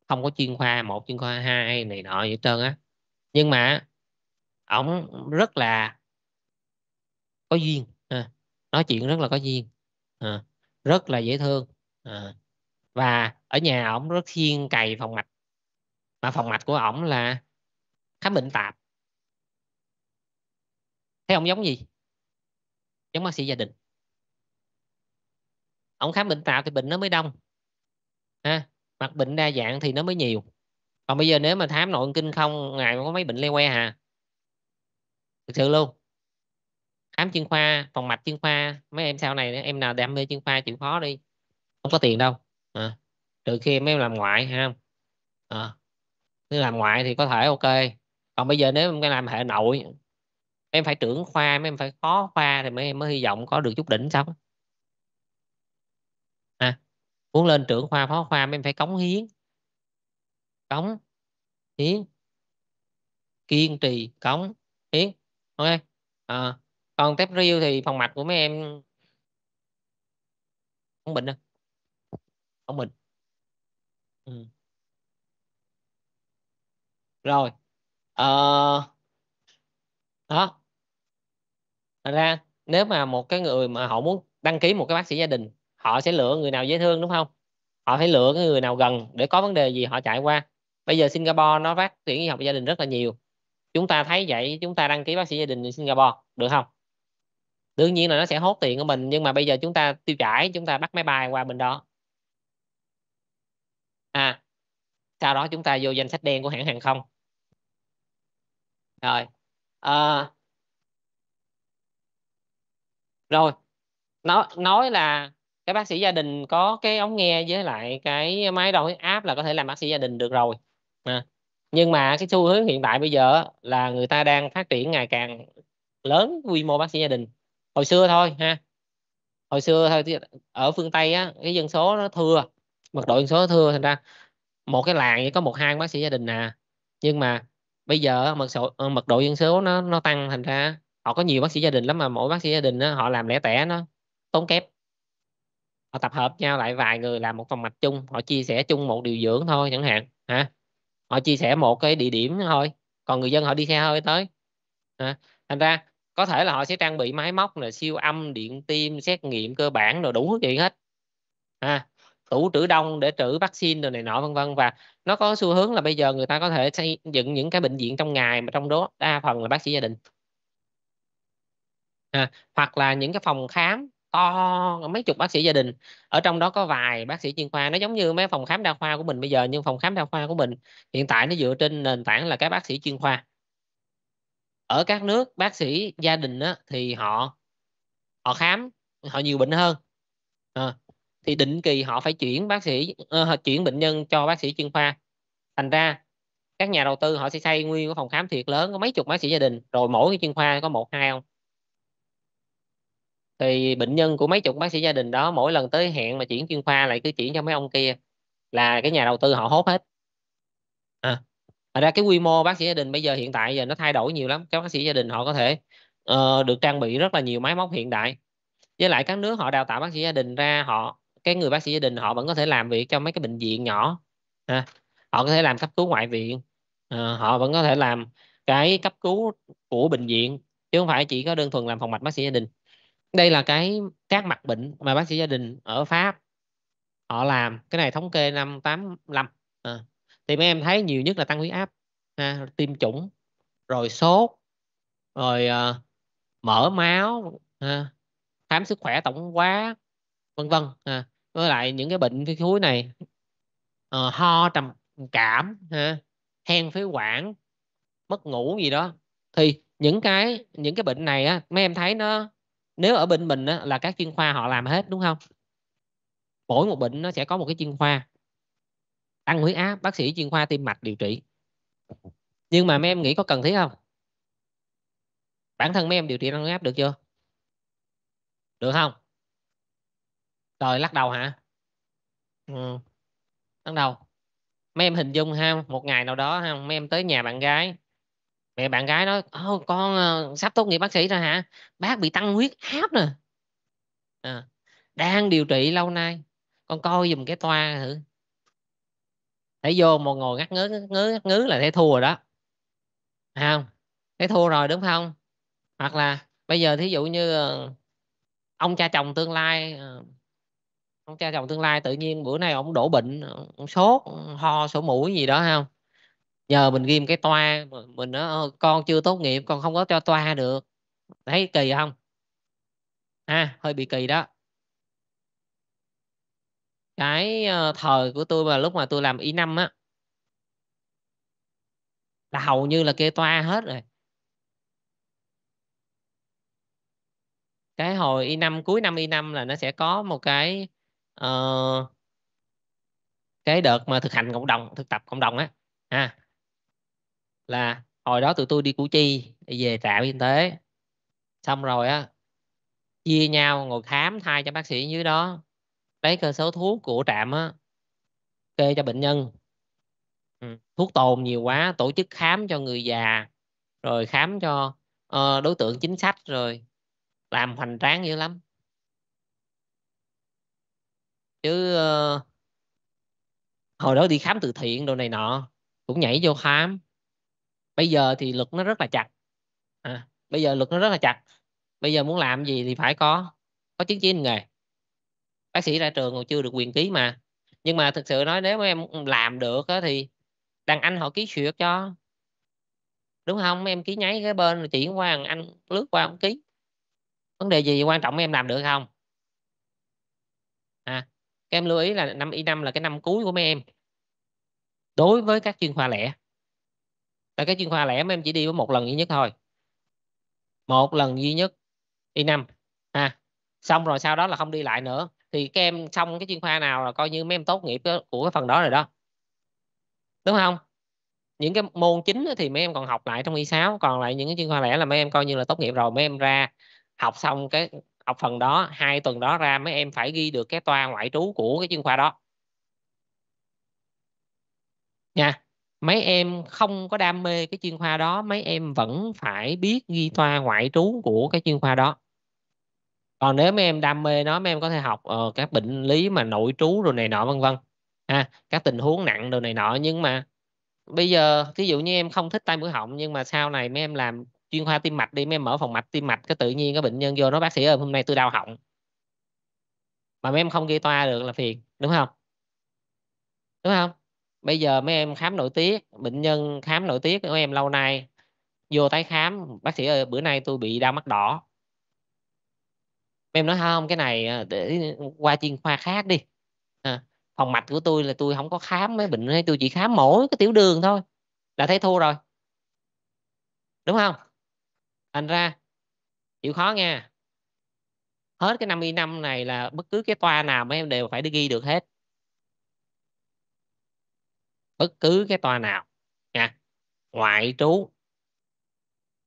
không có chuyên khoa một chuyên khoa hai này nọ vậy trơn á nhưng mà ổng rất là có duyên à, nói chuyện rất là có duyên à, rất là dễ thương à, và ở nhà ổng rất thiên cày phòng mạch mà phòng mạch của ổng là khám bệnh tạp thấy ông giống gì giống bác sĩ gia đình ông khám bệnh tạp thì bệnh nó mới đông ha mặt bệnh đa dạng thì nó mới nhiều còn bây giờ nếu mà thám nội kinh không ngày có mấy bệnh leo que hà thực sự luôn khám chuyên khoa phòng mạch chuyên khoa mấy em sau này em nào đam mê chuyên khoa chịu khó đi không có tiền đâu à, trừ khi em làm ngoại ha à, nếu làm ngoại thì có thể ok còn bây giờ nếu em làm hệ nội em phải trưởng khoa em phải khó khoa thì mấy em mới hy vọng có được chút đỉnh xong muốn lên trưởng khoa phó khoa em phải cống hiến cống hiến kiên trì cống hiến ok à, còn tép riêu thì phòng mạch của mấy em không bệnh đâu, không bệnh. ừ. rồi à, đó Thật ra nếu mà một cái người mà họ muốn đăng ký một cái bác sĩ gia đình họ sẽ lựa người nào dễ thương đúng không họ phải lựa cái người nào gần để có vấn đề gì họ chạy qua bây giờ Singapore nó phát triển y học gia đình rất là nhiều chúng ta thấy vậy chúng ta đăng ký bác sĩ gia đình ở Singapore được không đương nhiên là nó sẽ hốt tiền của mình nhưng mà bây giờ chúng ta tiêu chảy chúng ta bắt máy bay qua bên đó à sau đó chúng ta vô danh sách đen của hãng hàng không rồi à, rồi nói nói là cái bác sĩ gia đình có cái ống nghe với lại cái máy đo huyết áp là có thể làm bác sĩ gia đình được rồi à. nhưng mà cái xu hướng hiện tại bây giờ là người ta đang phát triển ngày càng lớn quy mô bác sĩ gia đình hồi xưa thôi ha hồi xưa thôi ở phương tây á cái dân số nó thưa mật độ dân số nó thưa thành ra một cái làng chỉ có một hai bác sĩ gia đình à nhưng mà bây giờ mật số ờ, mật độ dân số nó nó tăng thành ra họ có nhiều bác sĩ gia đình lắm mà mỗi bác sĩ gia đình đó, họ làm lẻ tẻ nó tốn kép họ tập hợp nhau lại vài người làm một phòng mạch chung họ chia sẻ chung một điều dưỡng thôi chẳng hạn hả họ chia sẻ một cái địa điểm thôi còn người dân họ đi xe hơi tới hả? thành ra có thể là họ sẽ trang bị máy móc là siêu âm điện tim xét nghiệm cơ bản rồi đủ thứ gì hết à, tủ trữ đông để trữ vaccine rồi này nọ vân vân và nó có xu hướng là bây giờ người ta có thể xây dựng những cái bệnh viện trong ngày mà trong đó đa phần là bác sĩ gia đình à, hoặc là những cái phòng khám to mấy chục bác sĩ gia đình ở trong đó có vài bác sĩ chuyên khoa nó giống như mấy phòng khám đa khoa của mình bây giờ nhưng phòng khám đa khoa của mình hiện tại nó dựa trên nền tảng là các bác sĩ chuyên khoa ở các nước bác sĩ gia đình á, thì họ họ khám họ nhiều bệnh hơn à, thì định kỳ họ phải chuyển bác sĩ uh, chuyển bệnh nhân cho bác sĩ chuyên khoa thành ra các nhà đầu tư họ sẽ xây nguyên cái phòng khám thiệt lớn có mấy chục bác sĩ gia đình rồi mỗi cái chuyên khoa có một hai không thì bệnh nhân của mấy chục bác sĩ gia đình đó mỗi lần tới hẹn mà chuyển chuyên khoa lại cứ chuyển cho mấy ông kia là cái nhà đầu tư họ hốt hết à, ở ra cái quy mô bác sĩ gia đình bây giờ hiện tại giờ nó thay đổi nhiều lắm các bác sĩ gia đình họ có thể uh, được trang bị rất là nhiều máy móc hiện đại với lại các nước họ đào tạo bác sĩ gia đình ra họ cái người bác sĩ gia đình họ vẫn có thể làm việc trong mấy cái bệnh viện nhỏ ha. họ có thể làm cấp cứu ngoại viện uh, họ vẫn có thể làm cái cấp cứu của bệnh viện chứ không phải chỉ có đơn thuần làm phòng mạch bác sĩ gia đình đây là cái các mặt bệnh mà bác sĩ gia đình ở Pháp họ làm cái này thống kê năm 85 à. Ờ. thì mấy em thấy nhiều nhất là tăng huyết áp ha, tiêm chủng rồi sốt rồi uh, ờ, mở máu ha, khám sức khỏe tổng quát, vân vân ha. với lại những cái bệnh cái khối này uh, ho trầm cảm ha, hen phế quản mất ngủ gì đó thì những cái những cái bệnh này á mấy em thấy nó nếu ở bên mình á, là các chuyên khoa họ làm hết đúng không mỗi một bệnh nó sẽ có một cái chuyên khoa tăng huyết áp bác sĩ chuyên khoa tim mạch điều trị nhưng mà mấy em nghĩ có cần thiết không bản thân mấy em điều trị tăng huyết áp được chưa được không rồi lắc đầu hả ừ. lắc đầu mấy em hình dung ha một ngày nào đó ha mấy em tới nhà bạn gái mẹ bạn gái nói oh, con uh, sắp tốt nghiệp bác sĩ rồi hả bác bị tăng huyết áp nè à, đang điều trị lâu nay con coi dùm cái toa thử thấy vô một ngồi ngắt ngớ ngắt ngớ ngắt ngứ là thấy thua rồi đó Đấy không thấy thua rồi đúng không hoặc là bây giờ thí dụ như ờ, ông cha chồng tương lai ông cha chồng tương lai tự nhiên bữa nay ông đổ bệnh ông sốt ho sổ mũi gì đó không nhờ mình ghim cái toa mình nó ờ, con chưa tốt nghiệp con không có cho toa được thấy kỳ không ha à, hơi bị kỳ đó cái ờ, thời của tôi mà lúc mà tôi làm y năm á là hầu như là kê toa hết rồi cái hồi y năm cuối năm y năm là nó sẽ có một cái uh, cái đợt mà thực hành cộng đồng thực tập cộng đồng á ha à, là hồi đó tụi tôi đi củ chi đi về trạm y tế xong rồi á chia nhau ngồi khám thay cho bác sĩ dưới đó lấy cơ số thuốc của trạm á kê cho bệnh nhân ừ, thuốc tồn nhiều quá tổ chức khám cho người già rồi khám cho uh, đối tượng chính sách rồi làm hoành tráng dữ lắm chứ uh, hồi đó đi khám từ thiện đồ này nọ cũng nhảy vô khám bây giờ thì luật nó rất là chặt à, bây giờ luật nó rất là chặt bây giờ muốn làm gì thì phải có có chứng chỉ hành nghề bác sĩ ra trường còn chưa được quyền ký mà nhưng mà thực sự nói nếu mà em làm được thì đàn anh họ ký duyệt cho đúng không em ký nháy cái bên rồi chuyển qua anh lướt qua ông ký vấn đề gì quan trọng em làm được không à các em lưu ý là năm y năm là cái năm cuối của mấy em đối với các chuyên khoa lẻ và cái chuyên khoa lẻm em chỉ đi với một lần duy nhất thôi một lần duy nhất đi năm ha à, xong rồi sau đó là không đi lại nữa thì các em xong cái chuyên khoa nào là coi như mấy em tốt nghiệp của cái phần đó rồi đó đúng không những cái môn chính thì mấy em còn học lại trong y 6 còn lại những cái chuyên khoa lẻ là mấy em coi như là tốt nghiệp rồi mấy em ra học xong cái học phần đó hai tuần đó ra mấy em phải ghi được cái toa ngoại trú của cái chuyên khoa đó nha mấy em không có đam mê cái chuyên khoa đó mấy em vẫn phải biết ghi toa ngoại trú của cái chuyên khoa đó còn nếu mấy em đam mê nó mấy em có thể học uh, các bệnh lý mà nội trú rồi này nọ vân vân ha các tình huống nặng rồi này nọ nhưng mà bây giờ thí dụ như em không thích tai mũi họng nhưng mà sau này mấy em làm chuyên khoa tim mạch đi mấy em mở phòng mạch tim mạch cái tự nhiên cái bệnh nhân vô nó bác sĩ ơi hôm nay tôi đau họng mà mấy em không ghi toa được là phiền đúng không đúng không bây giờ mấy em khám nội tiết bệnh nhân khám nội tiết của em lâu nay vô tái khám bác sĩ ơi bữa nay tôi bị đau mắt đỏ em nói không cái này à, để qua chuyên khoa khác đi à, phòng mạch của tôi là tôi không có khám mấy bệnh hay tôi chỉ khám mỗi cái tiểu đường thôi là thấy thua rồi đúng không thành ra chịu khó nha hết cái năm y năm này là bất cứ cái toa nào mấy em đều phải đi ghi được hết bất cứ cái toa nào nha ngoại trú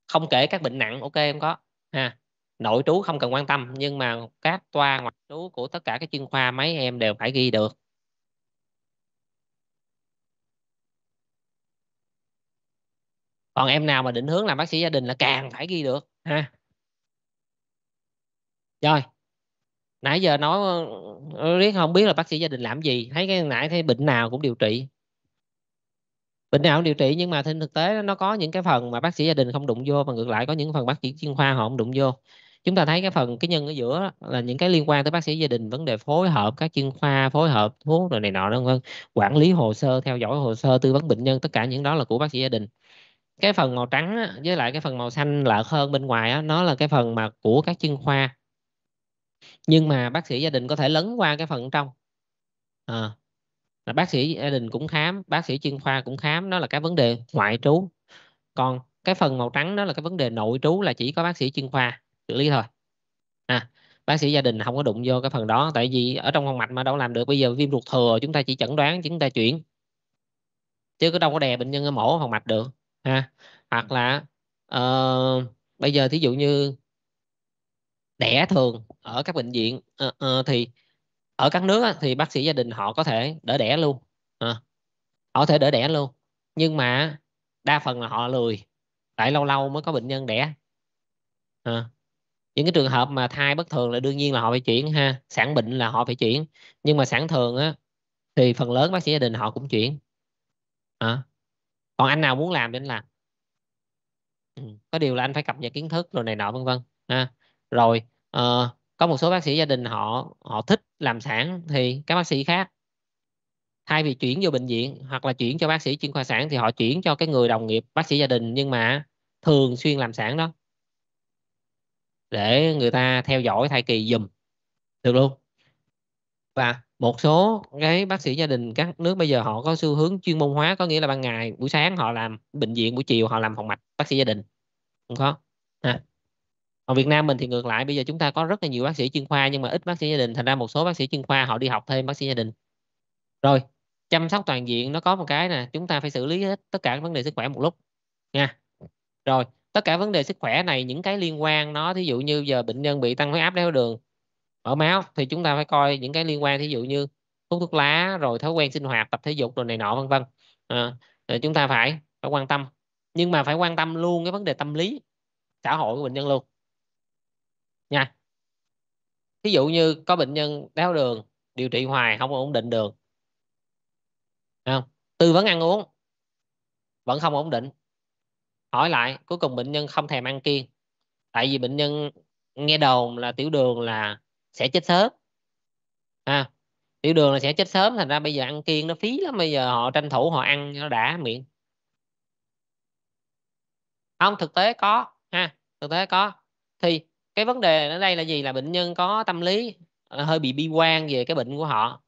không kể các bệnh nặng ok em có ha nội trú không cần quan tâm nhưng mà các toa ngoại trú của tất cả các chuyên khoa mấy em đều phải ghi được còn em nào mà định hướng làm bác sĩ gia đình là càng phải ghi được ha rồi nãy giờ nói ờ, riết không biết là bác sĩ gia đình làm gì thấy cái nãy thấy bệnh nào cũng điều trị bệnh nào cũng điều trị nhưng mà trên thực tế nó có những cái phần mà bác sĩ gia đình không đụng vô và ngược lại có những phần bác sĩ chuyên khoa họ không đụng vô chúng ta thấy cái phần cái nhân ở giữa là những cái liên quan tới bác sĩ gia đình vấn đề phối hợp các chuyên khoa phối hợp thuốc rồi này nọ vân vân quản lý hồ sơ theo dõi hồ sơ tư vấn bệnh nhân tất cả những đó là của bác sĩ gia đình cái phần màu trắng với lại cái phần màu xanh lợt hơn bên ngoài nó là cái phần mà của các chuyên khoa nhưng mà bác sĩ gia đình có thể lấn qua cái phần trong à, là bác sĩ gia đình cũng khám bác sĩ chuyên khoa cũng khám nó là cái vấn đề ngoại trú còn cái phần màu trắng đó là cái vấn đề nội trú là chỉ có bác sĩ chuyên khoa xử lý thôi à, bác sĩ gia đình không có đụng vô cái phần đó tại vì ở trong phòng mạch mà đâu làm được bây giờ viêm ruột thừa chúng ta chỉ chẩn đoán chúng ta chuyển chứ có đâu có đè bệnh nhân ở mổ phòng mạch được ha hoặc là uh, bây giờ thí dụ như đẻ thường ở các bệnh viện uh, uh, thì ở các nước á, thì bác sĩ gia đình họ có thể đỡ đẻ luôn à, họ có thể đỡ đẻ luôn nhưng mà đa phần là họ lười tại lâu lâu mới có bệnh nhân đẻ à, những cái trường hợp mà thai bất thường là đương nhiên là họ phải chuyển ha sản bệnh là họ phải chuyển nhưng mà sản thường á thì phần lớn bác sĩ gia đình họ cũng chuyển à, còn anh nào muốn làm thì anh làm ừ, có điều là anh phải cập nhật kiến thức rồi này nọ vân vân ha rồi uh, có một số bác sĩ gia đình họ họ thích làm sản thì các bác sĩ khác thay vì chuyển vô bệnh viện hoặc là chuyển cho bác sĩ chuyên khoa sản thì họ chuyển cho cái người đồng nghiệp bác sĩ gia đình nhưng mà thường xuyên làm sản đó để người ta theo dõi thai kỳ dùm được luôn và một số cái bác sĩ gia đình các nước bây giờ họ có xu hướng chuyên môn hóa có nghĩa là ban ngày buổi sáng họ làm bệnh viện buổi chiều họ làm phòng mạch bác sĩ gia đình không có ha còn Việt Nam mình thì ngược lại bây giờ chúng ta có rất là nhiều bác sĩ chuyên khoa nhưng mà ít bác sĩ gia đình thành ra một số bác sĩ chuyên khoa họ đi học thêm bác sĩ gia đình rồi chăm sóc toàn diện nó có một cái nè chúng ta phải xử lý hết tất cả các vấn đề sức khỏe một lúc nha rồi tất cả vấn đề sức khỏe này những cái liên quan nó thí dụ như giờ bệnh nhân bị tăng huyết áp đáy đường mở máu thì chúng ta phải coi những cái liên quan thí dụ như hút thuốc lá rồi thói quen sinh hoạt tập thể dục rồi này nọ vân vân à, chúng ta phải phải quan tâm nhưng mà phải quan tâm luôn cái vấn đề tâm lý xã hội của bệnh nhân luôn nha thí dụ như có bệnh nhân đau đường điều trị hoài không ổn định đường không? tư vấn ăn uống vẫn không ổn định hỏi lại cuối cùng bệnh nhân không thèm ăn kiêng tại vì bệnh nhân nghe đồn là tiểu đường là sẽ chết sớm à, tiểu đường là sẽ chết sớm thành ra bây giờ ăn kiêng nó phí lắm bây giờ họ tranh thủ họ ăn nó đã miệng không thực tế có ha thực tế có thì cái vấn đề ở đây là gì là bệnh nhân có tâm lý à, hơi bị bi quan về cái bệnh của họ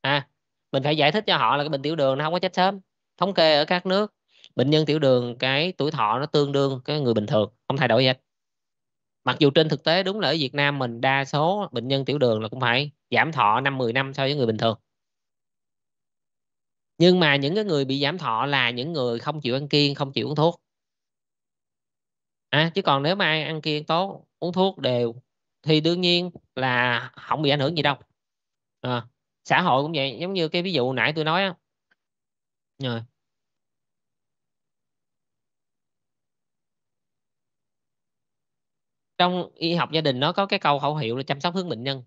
à mình phải giải thích cho họ là cái bệnh tiểu đường nó không có chết sớm thống kê ở các nước bệnh nhân tiểu đường cái tuổi thọ nó tương đương cái người bình thường không thay đổi gì hết mặc dù trên thực tế đúng là ở Việt Nam mình đa số bệnh nhân tiểu đường là cũng phải giảm thọ năm 10 năm so với người bình thường nhưng mà những cái người bị giảm thọ là những người không chịu ăn kiêng không chịu uống thuốc à, chứ còn nếu mà ai ăn kiêng tốt uống thuốc đều thì đương nhiên là không bị ảnh hưởng gì đâu à, xã hội cũng vậy giống như cái ví dụ nãy tôi nói á rồi ờ. trong y học gia đình nó có cái câu khẩu hiệu là chăm sóc hướng bệnh nhân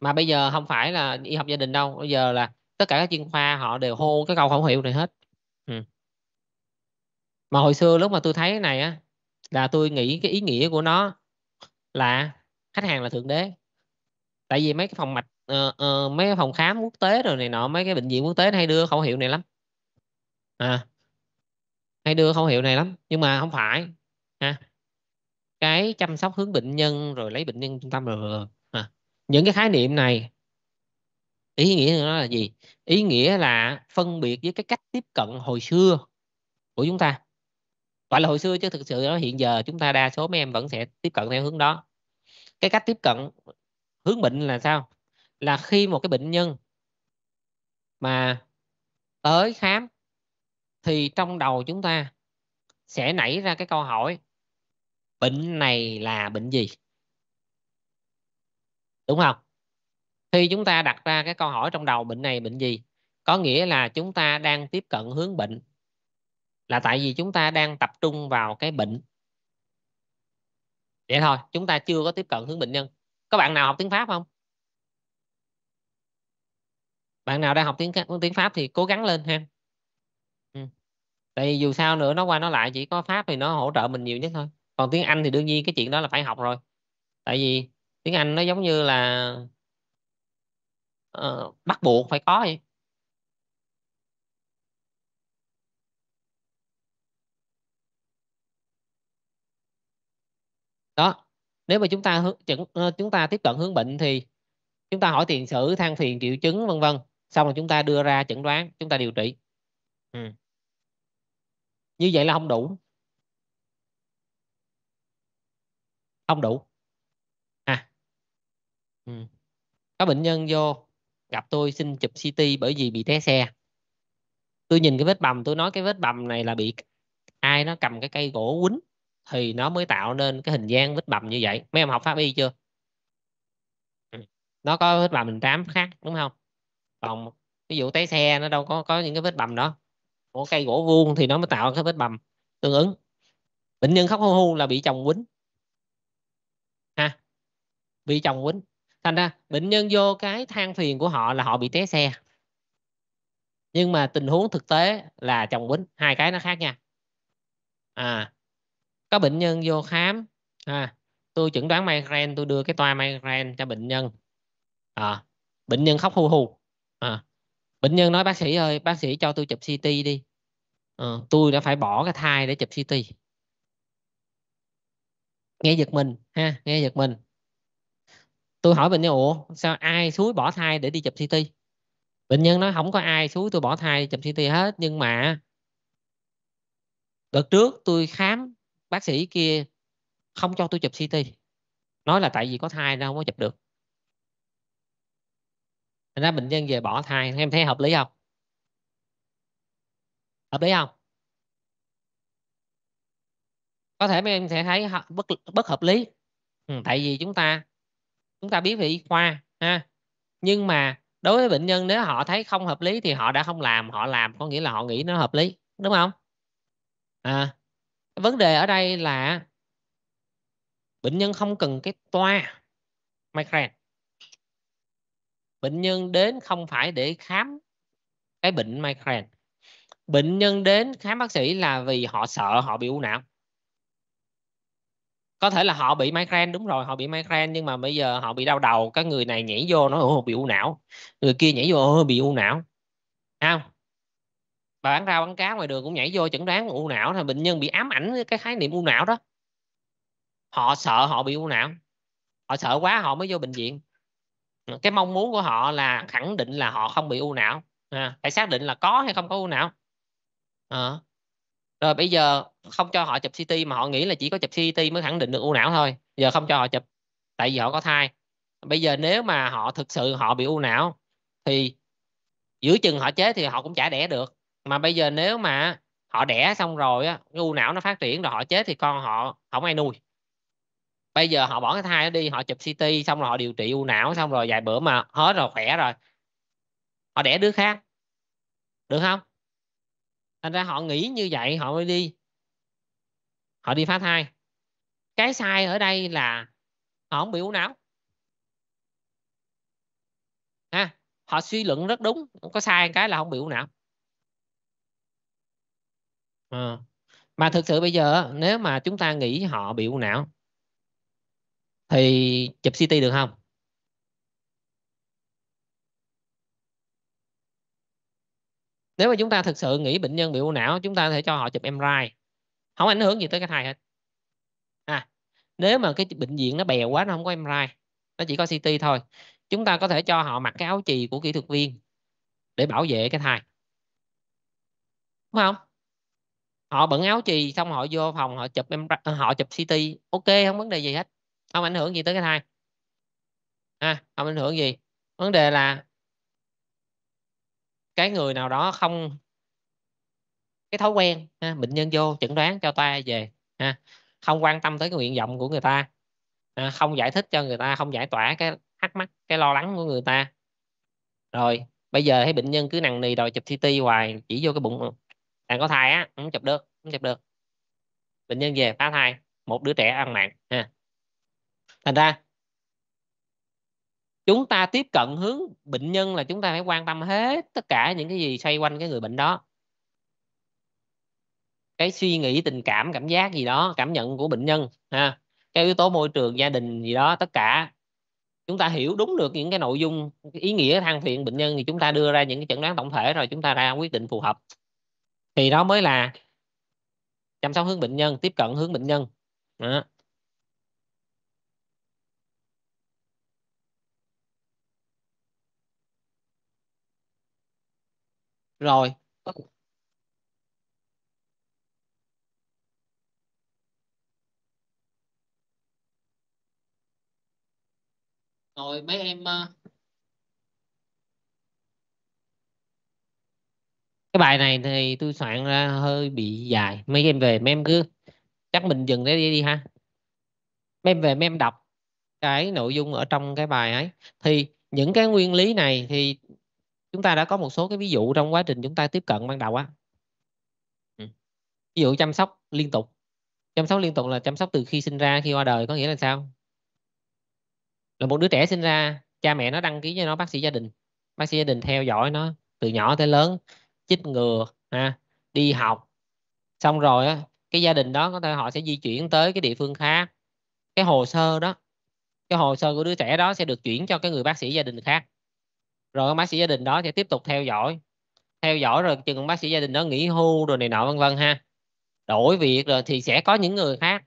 mà bây giờ không phải là y học gia đình đâu bây giờ là tất cả các chuyên khoa họ đều hô cái câu khẩu hiệu này hết ừ. mà hồi xưa lúc mà tôi thấy cái này á là tôi nghĩ cái ý nghĩa của nó là khách hàng là thượng đế tại vì mấy cái phòng mạch uh, uh, mấy cái phòng khám quốc tế rồi này nọ mấy cái bệnh viện quốc tế hay đưa khẩu hiệu này lắm à hay đưa khẩu hiệu này lắm nhưng mà không phải ha cái chăm sóc hướng bệnh nhân rồi lấy bệnh nhân trung tâm rồi à. những cái khái niệm này ý nghĩa của nó là gì ý nghĩa là phân biệt với cái cách tiếp cận hồi xưa của chúng ta gọi là hồi xưa chứ thực sự nó hiện giờ chúng ta đa số mấy em vẫn sẽ tiếp cận theo hướng đó cái cách tiếp cận hướng bệnh là sao là khi một cái bệnh nhân mà tới khám thì trong đầu chúng ta sẽ nảy ra cái câu hỏi bệnh này là bệnh gì đúng không khi chúng ta đặt ra cái câu hỏi trong đầu bệnh này bệnh gì có nghĩa là chúng ta đang tiếp cận hướng bệnh là tại vì chúng ta đang tập trung vào cái bệnh vậy thôi chúng ta chưa có tiếp cận hướng bệnh nhân có bạn nào học tiếng pháp không bạn nào đang học tiếng tiếng pháp thì cố gắng lên ha ừ. tại vì dù sao nữa nó qua nó lại chỉ có pháp thì nó hỗ trợ mình nhiều nhất thôi còn tiếng anh thì đương nhiên cái chuyện đó là phải học rồi tại vì tiếng anh nó giống như là uh, bắt buộc phải có vậy đó nếu mà chúng ta hướng, ờ, chúng ta tiếp cận hướng bệnh thì chúng ta hỏi tiền sử than phiền triệu chứng vân vân xong rồi chúng ta đưa ra chẩn đoán chúng ta điều trị ừ. như vậy là không đủ không đủ à ừ. có bệnh nhân vô gặp tôi xin chụp CT bởi vì bị té xe tôi nhìn cái vết bầm tôi nói cái vết bầm này là bị ai nó cầm cái cây gỗ quýnh thì nó mới tạo nên cái hình dáng vết bầm như vậy mấy em học pháp y chưa ừ. nó có vết bầm hình trám khác đúng không còn ví dụ té xe nó đâu có có những cái vết bầm đó của cây gỗ vuông thì nó mới tạo cái vết bầm tương ứng bệnh nhân khóc hu hu là bị chồng quýnh ha bị chồng quýnh thành ra bệnh nhân vô cái than phiền của họ là họ bị té xe nhưng mà tình huống thực tế là chồng quýnh hai cái nó khác nha à có bệnh nhân vô khám à, tôi chẩn đoán migraine tôi đưa cái toa migraine cho bệnh nhân à, bệnh nhân khóc hù hù, à, bệnh nhân nói bác sĩ ơi bác sĩ cho tôi chụp ct đi à, tôi đã phải bỏ cái thai để chụp ct nghe giật mình ha nghe giật mình tôi hỏi bệnh nhân ủa sao ai suối bỏ thai để đi chụp ct bệnh nhân nói không có ai suối tôi bỏ thai để chụp ct hết nhưng mà đợt trước tôi khám bác sĩ kia không cho tôi chụp CT nói là tại vì có thai nên không có chụp được thành ra bệnh nhân về bỏ thai em thấy hợp lý không hợp lý không có thể mấy em sẽ thấy bất bất hợp lý ừ, tại vì chúng ta chúng ta biết về y khoa ha nhưng mà đối với bệnh nhân nếu họ thấy không hợp lý thì họ đã không làm họ làm có nghĩa là họ nghĩ nó hợp lý đúng không à vấn đề ở đây là bệnh nhân không cần cái toa micro bệnh nhân đến không phải để khám cái bệnh migraine bệnh nhân đến khám bác sĩ là vì họ sợ họ bị u não có thể là họ bị migraine đúng rồi họ bị migraine nhưng mà bây giờ họ bị đau đầu cái người này nhảy vô nó bị u não người kia nhảy vô bị u não không bán rau bán cá ngoài đường cũng nhảy vô chẩn đoán u não thì bệnh nhân bị ám ảnh cái khái niệm u não đó họ sợ họ bị u não họ sợ quá họ mới vô bệnh viện cái mong muốn của họ là khẳng định là họ không bị u não à, phải xác định là có hay không có u não à. rồi bây giờ không cho họ chụp CT mà họ nghĩ là chỉ có chụp CT mới khẳng định được u não thôi giờ không cho họ chụp tại vì họ có thai bây giờ nếu mà họ thực sự họ bị u não thì giữ chừng họ chết thì họ cũng chả đẻ được mà bây giờ nếu mà họ đẻ xong rồi á u não nó phát triển rồi họ chết thì con họ không ai nuôi bây giờ họ bỏ cái thai nó đi họ chụp ct xong rồi họ điều trị u não xong rồi vài bữa mà hết rồi khỏe rồi họ đẻ đứa khác được không thành ra họ nghĩ như vậy họ mới đi họ đi phá thai cái sai ở đây là họ không bị u não ha họ suy luận rất đúng không có sai cái là không bị u não à. mà thực sự bây giờ nếu mà chúng ta nghĩ họ bị u não thì chụp CT được không nếu mà chúng ta thực sự nghĩ bệnh nhân bị u não chúng ta có thể cho họ chụp MRI không ảnh hưởng gì tới cái thai hết à nếu mà cái bệnh viện nó bè quá nó không có MRI nó chỉ có CT thôi chúng ta có thể cho họ mặc cái áo chì của kỹ thuật viên để bảo vệ cái thai đúng không họ bận áo chì xong họ vô phòng họ chụp em ờ, họ chụp CT ok không vấn đề gì hết không ảnh hưởng gì tới cái thai à, không ảnh hưởng gì vấn đề là cái người nào đó không cái thói quen ha, bệnh nhân vô chẩn đoán cho ta về ha, không quan tâm tới cái nguyện vọng của người ta ha, à, không giải thích cho người ta không giải tỏa cái thắc mắc cái lo lắng của người ta rồi bây giờ thấy bệnh nhân cứ nặng nì đòi chụp CT hoài chỉ vô cái bụng bạn có thai á không chụp được không chụp được bệnh nhân về phá thai một đứa trẻ ăn mạng ha thành ra chúng ta tiếp cận hướng bệnh nhân là chúng ta phải quan tâm hết tất cả những cái gì xoay quanh cái người bệnh đó cái suy nghĩ tình cảm cảm giác gì đó cảm nhận của bệnh nhân ha cái yếu tố môi trường gia đình gì đó tất cả chúng ta hiểu đúng được những cái nội dung ý nghĩa thang phiện bệnh nhân thì chúng ta đưa ra những cái chẩn đoán tổng thể rồi chúng ta ra quyết định phù hợp thì đó mới là chăm sóc hướng bệnh nhân tiếp cận hướng bệnh nhân đó. rồi rồi mấy em ờ, cái bài này thì tôi soạn ra hơi bị dài mấy em về mấy em cứ chắc mình dừng để đi, đi ha mấy em về mấy em đọc cái nội dung ở trong cái bài ấy thì những cái nguyên lý này thì chúng ta đã có một số cái ví dụ trong quá trình chúng ta tiếp cận ban đầu á ừ. ví dụ chăm sóc liên tục chăm sóc liên tục là chăm sóc từ khi sinh ra khi qua đời có nghĩa là sao là một đứa trẻ sinh ra cha mẹ nó đăng ký cho nó bác sĩ gia đình bác sĩ gia đình theo dõi nó từ nhỏ tới lớn chích ngừa ha đi học xong rồi á cái gia đình đó có thể họ sẽ di chuyển tới cái địa phương khác cái hồ sơ đó cái hồ sơ của đứa trẻ đó sẽ được chuyển cho cái người bác sĩ gia đình khác rồi bác sĩ gia đình đó sẽ tiếp tục theo dõi theo dõi rồi chừng bác sĩ gia đình đó nghỉ hưu rồi này nọ vân vân ha đổi việc rồi thì sẽ có những người khác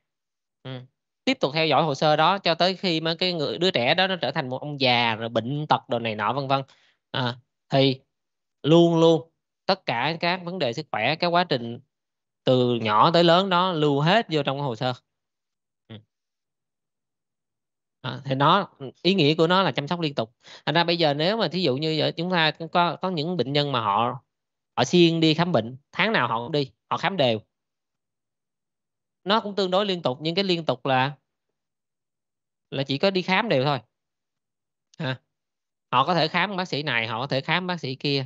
ừ. tiếp tục theo dõi hồ sơ đó cho tới khi mà cái người đứa trẻ đó nó trở thành một ông già rồi bệnh tật rồi này nọ vân vân à, thì luôn luôn tất cả các vấn đề sức khỏe các quá trình từ nhỏ tới lớn đó lưu hết vô trong cái hồ sơ ừ. À, thì nó ý nghĩa của nó là chăm sóc liên tục thành ra bây giờ nếu mà thí dụ như vậy chúng ta có có những bệnh nhân mà họ họ xuyên đi khám bệnh tháng nào họ cũng đi họ khám đều nó cũng tương đối liên tục nhưng cái liên tục là là chỉ có đi khám đều thôi à, họ có thể khám bác sĩ này họ có thể khám bác sĩ kia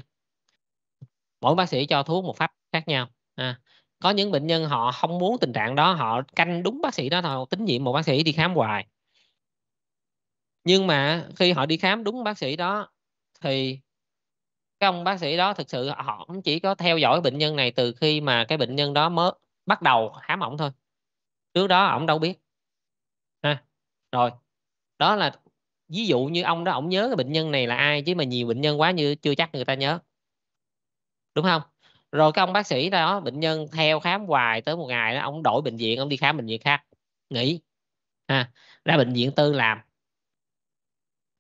mỗi bác sĩ cho thuốc một pháp khác nhau à, có những bệnh nhân họ không muốn tình trạng đó họ canh đúng bác sĩ đó thôi tín nhiệm một bác sĩ đi khám hoài nhưng mà khi họ đi khám đúng bác sĩ đó thì các ông bác sĩ đó thực sự họ cũng chỉ có theo dõi bệnh nhân này từ khi mà cái bệnh nhân đó mới bắt đầu khám ổng thôi trước đó ổng đâu biết ha à, rồi đó là ví dụ như ông đó ổng nhớ cái bệnh nhân này là ai chứ mà nhiều bệnh nhân quá như chưa chắc người ta nhớ đúng không rồi cái ông bác sĩ đó bệnh nhân theo khám hoài tới một ngày đó ông đổi bệnh viện ông đi khám bệnh viện khác nghỉ à, ra bệnh viện tư làm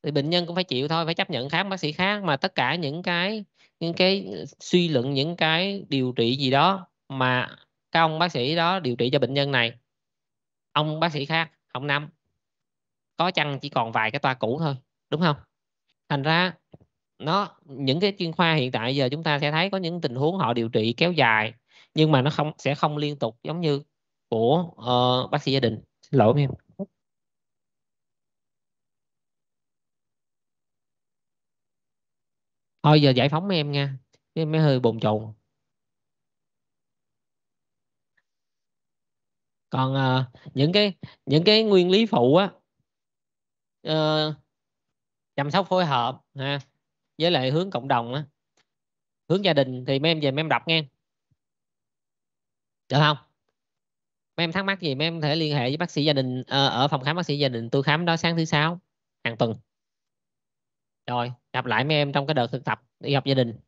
thì bệnh nhân cũng phải chịu thôi phải chấp nhận khám bác sĩ khác mà tất cả những cái những cái suy luận những cái điều trị gì đó mà các ông bác sĩ đó điều trị cho bệnh nhân này ông bác sĩ khác không nắm có chăng chỉ còn vài cái toa cũ thôi đúng không thành ra nó những cái chuyên khoa hiện tại giờ chúng ta sẽ thấy có những tình huống họ điều trị kéo dài nhưng mà nó không sẽ không liên tục giống như của uh, bác sĩ gia đình xin lỗi em thôi giờ giải phóng em nha em mới hơi bồn chồn còn uh, những cái những cái nguyên lý phụ á uh, chăm sóc phối hợp ha với lại hướng cộng đồng á hướng gia đình thì mấy em về mấy em đọc nghe được không mấy em thắc mắc gì mấy em thể liên hệ với bác sĩ gia đình ờ, ở phòng khám bác sĩ gia đình tôi khám đó sáng thứ sáu hàng tuần rồi gặp lại mấy em trong cái đợt thực tập đi học gia đình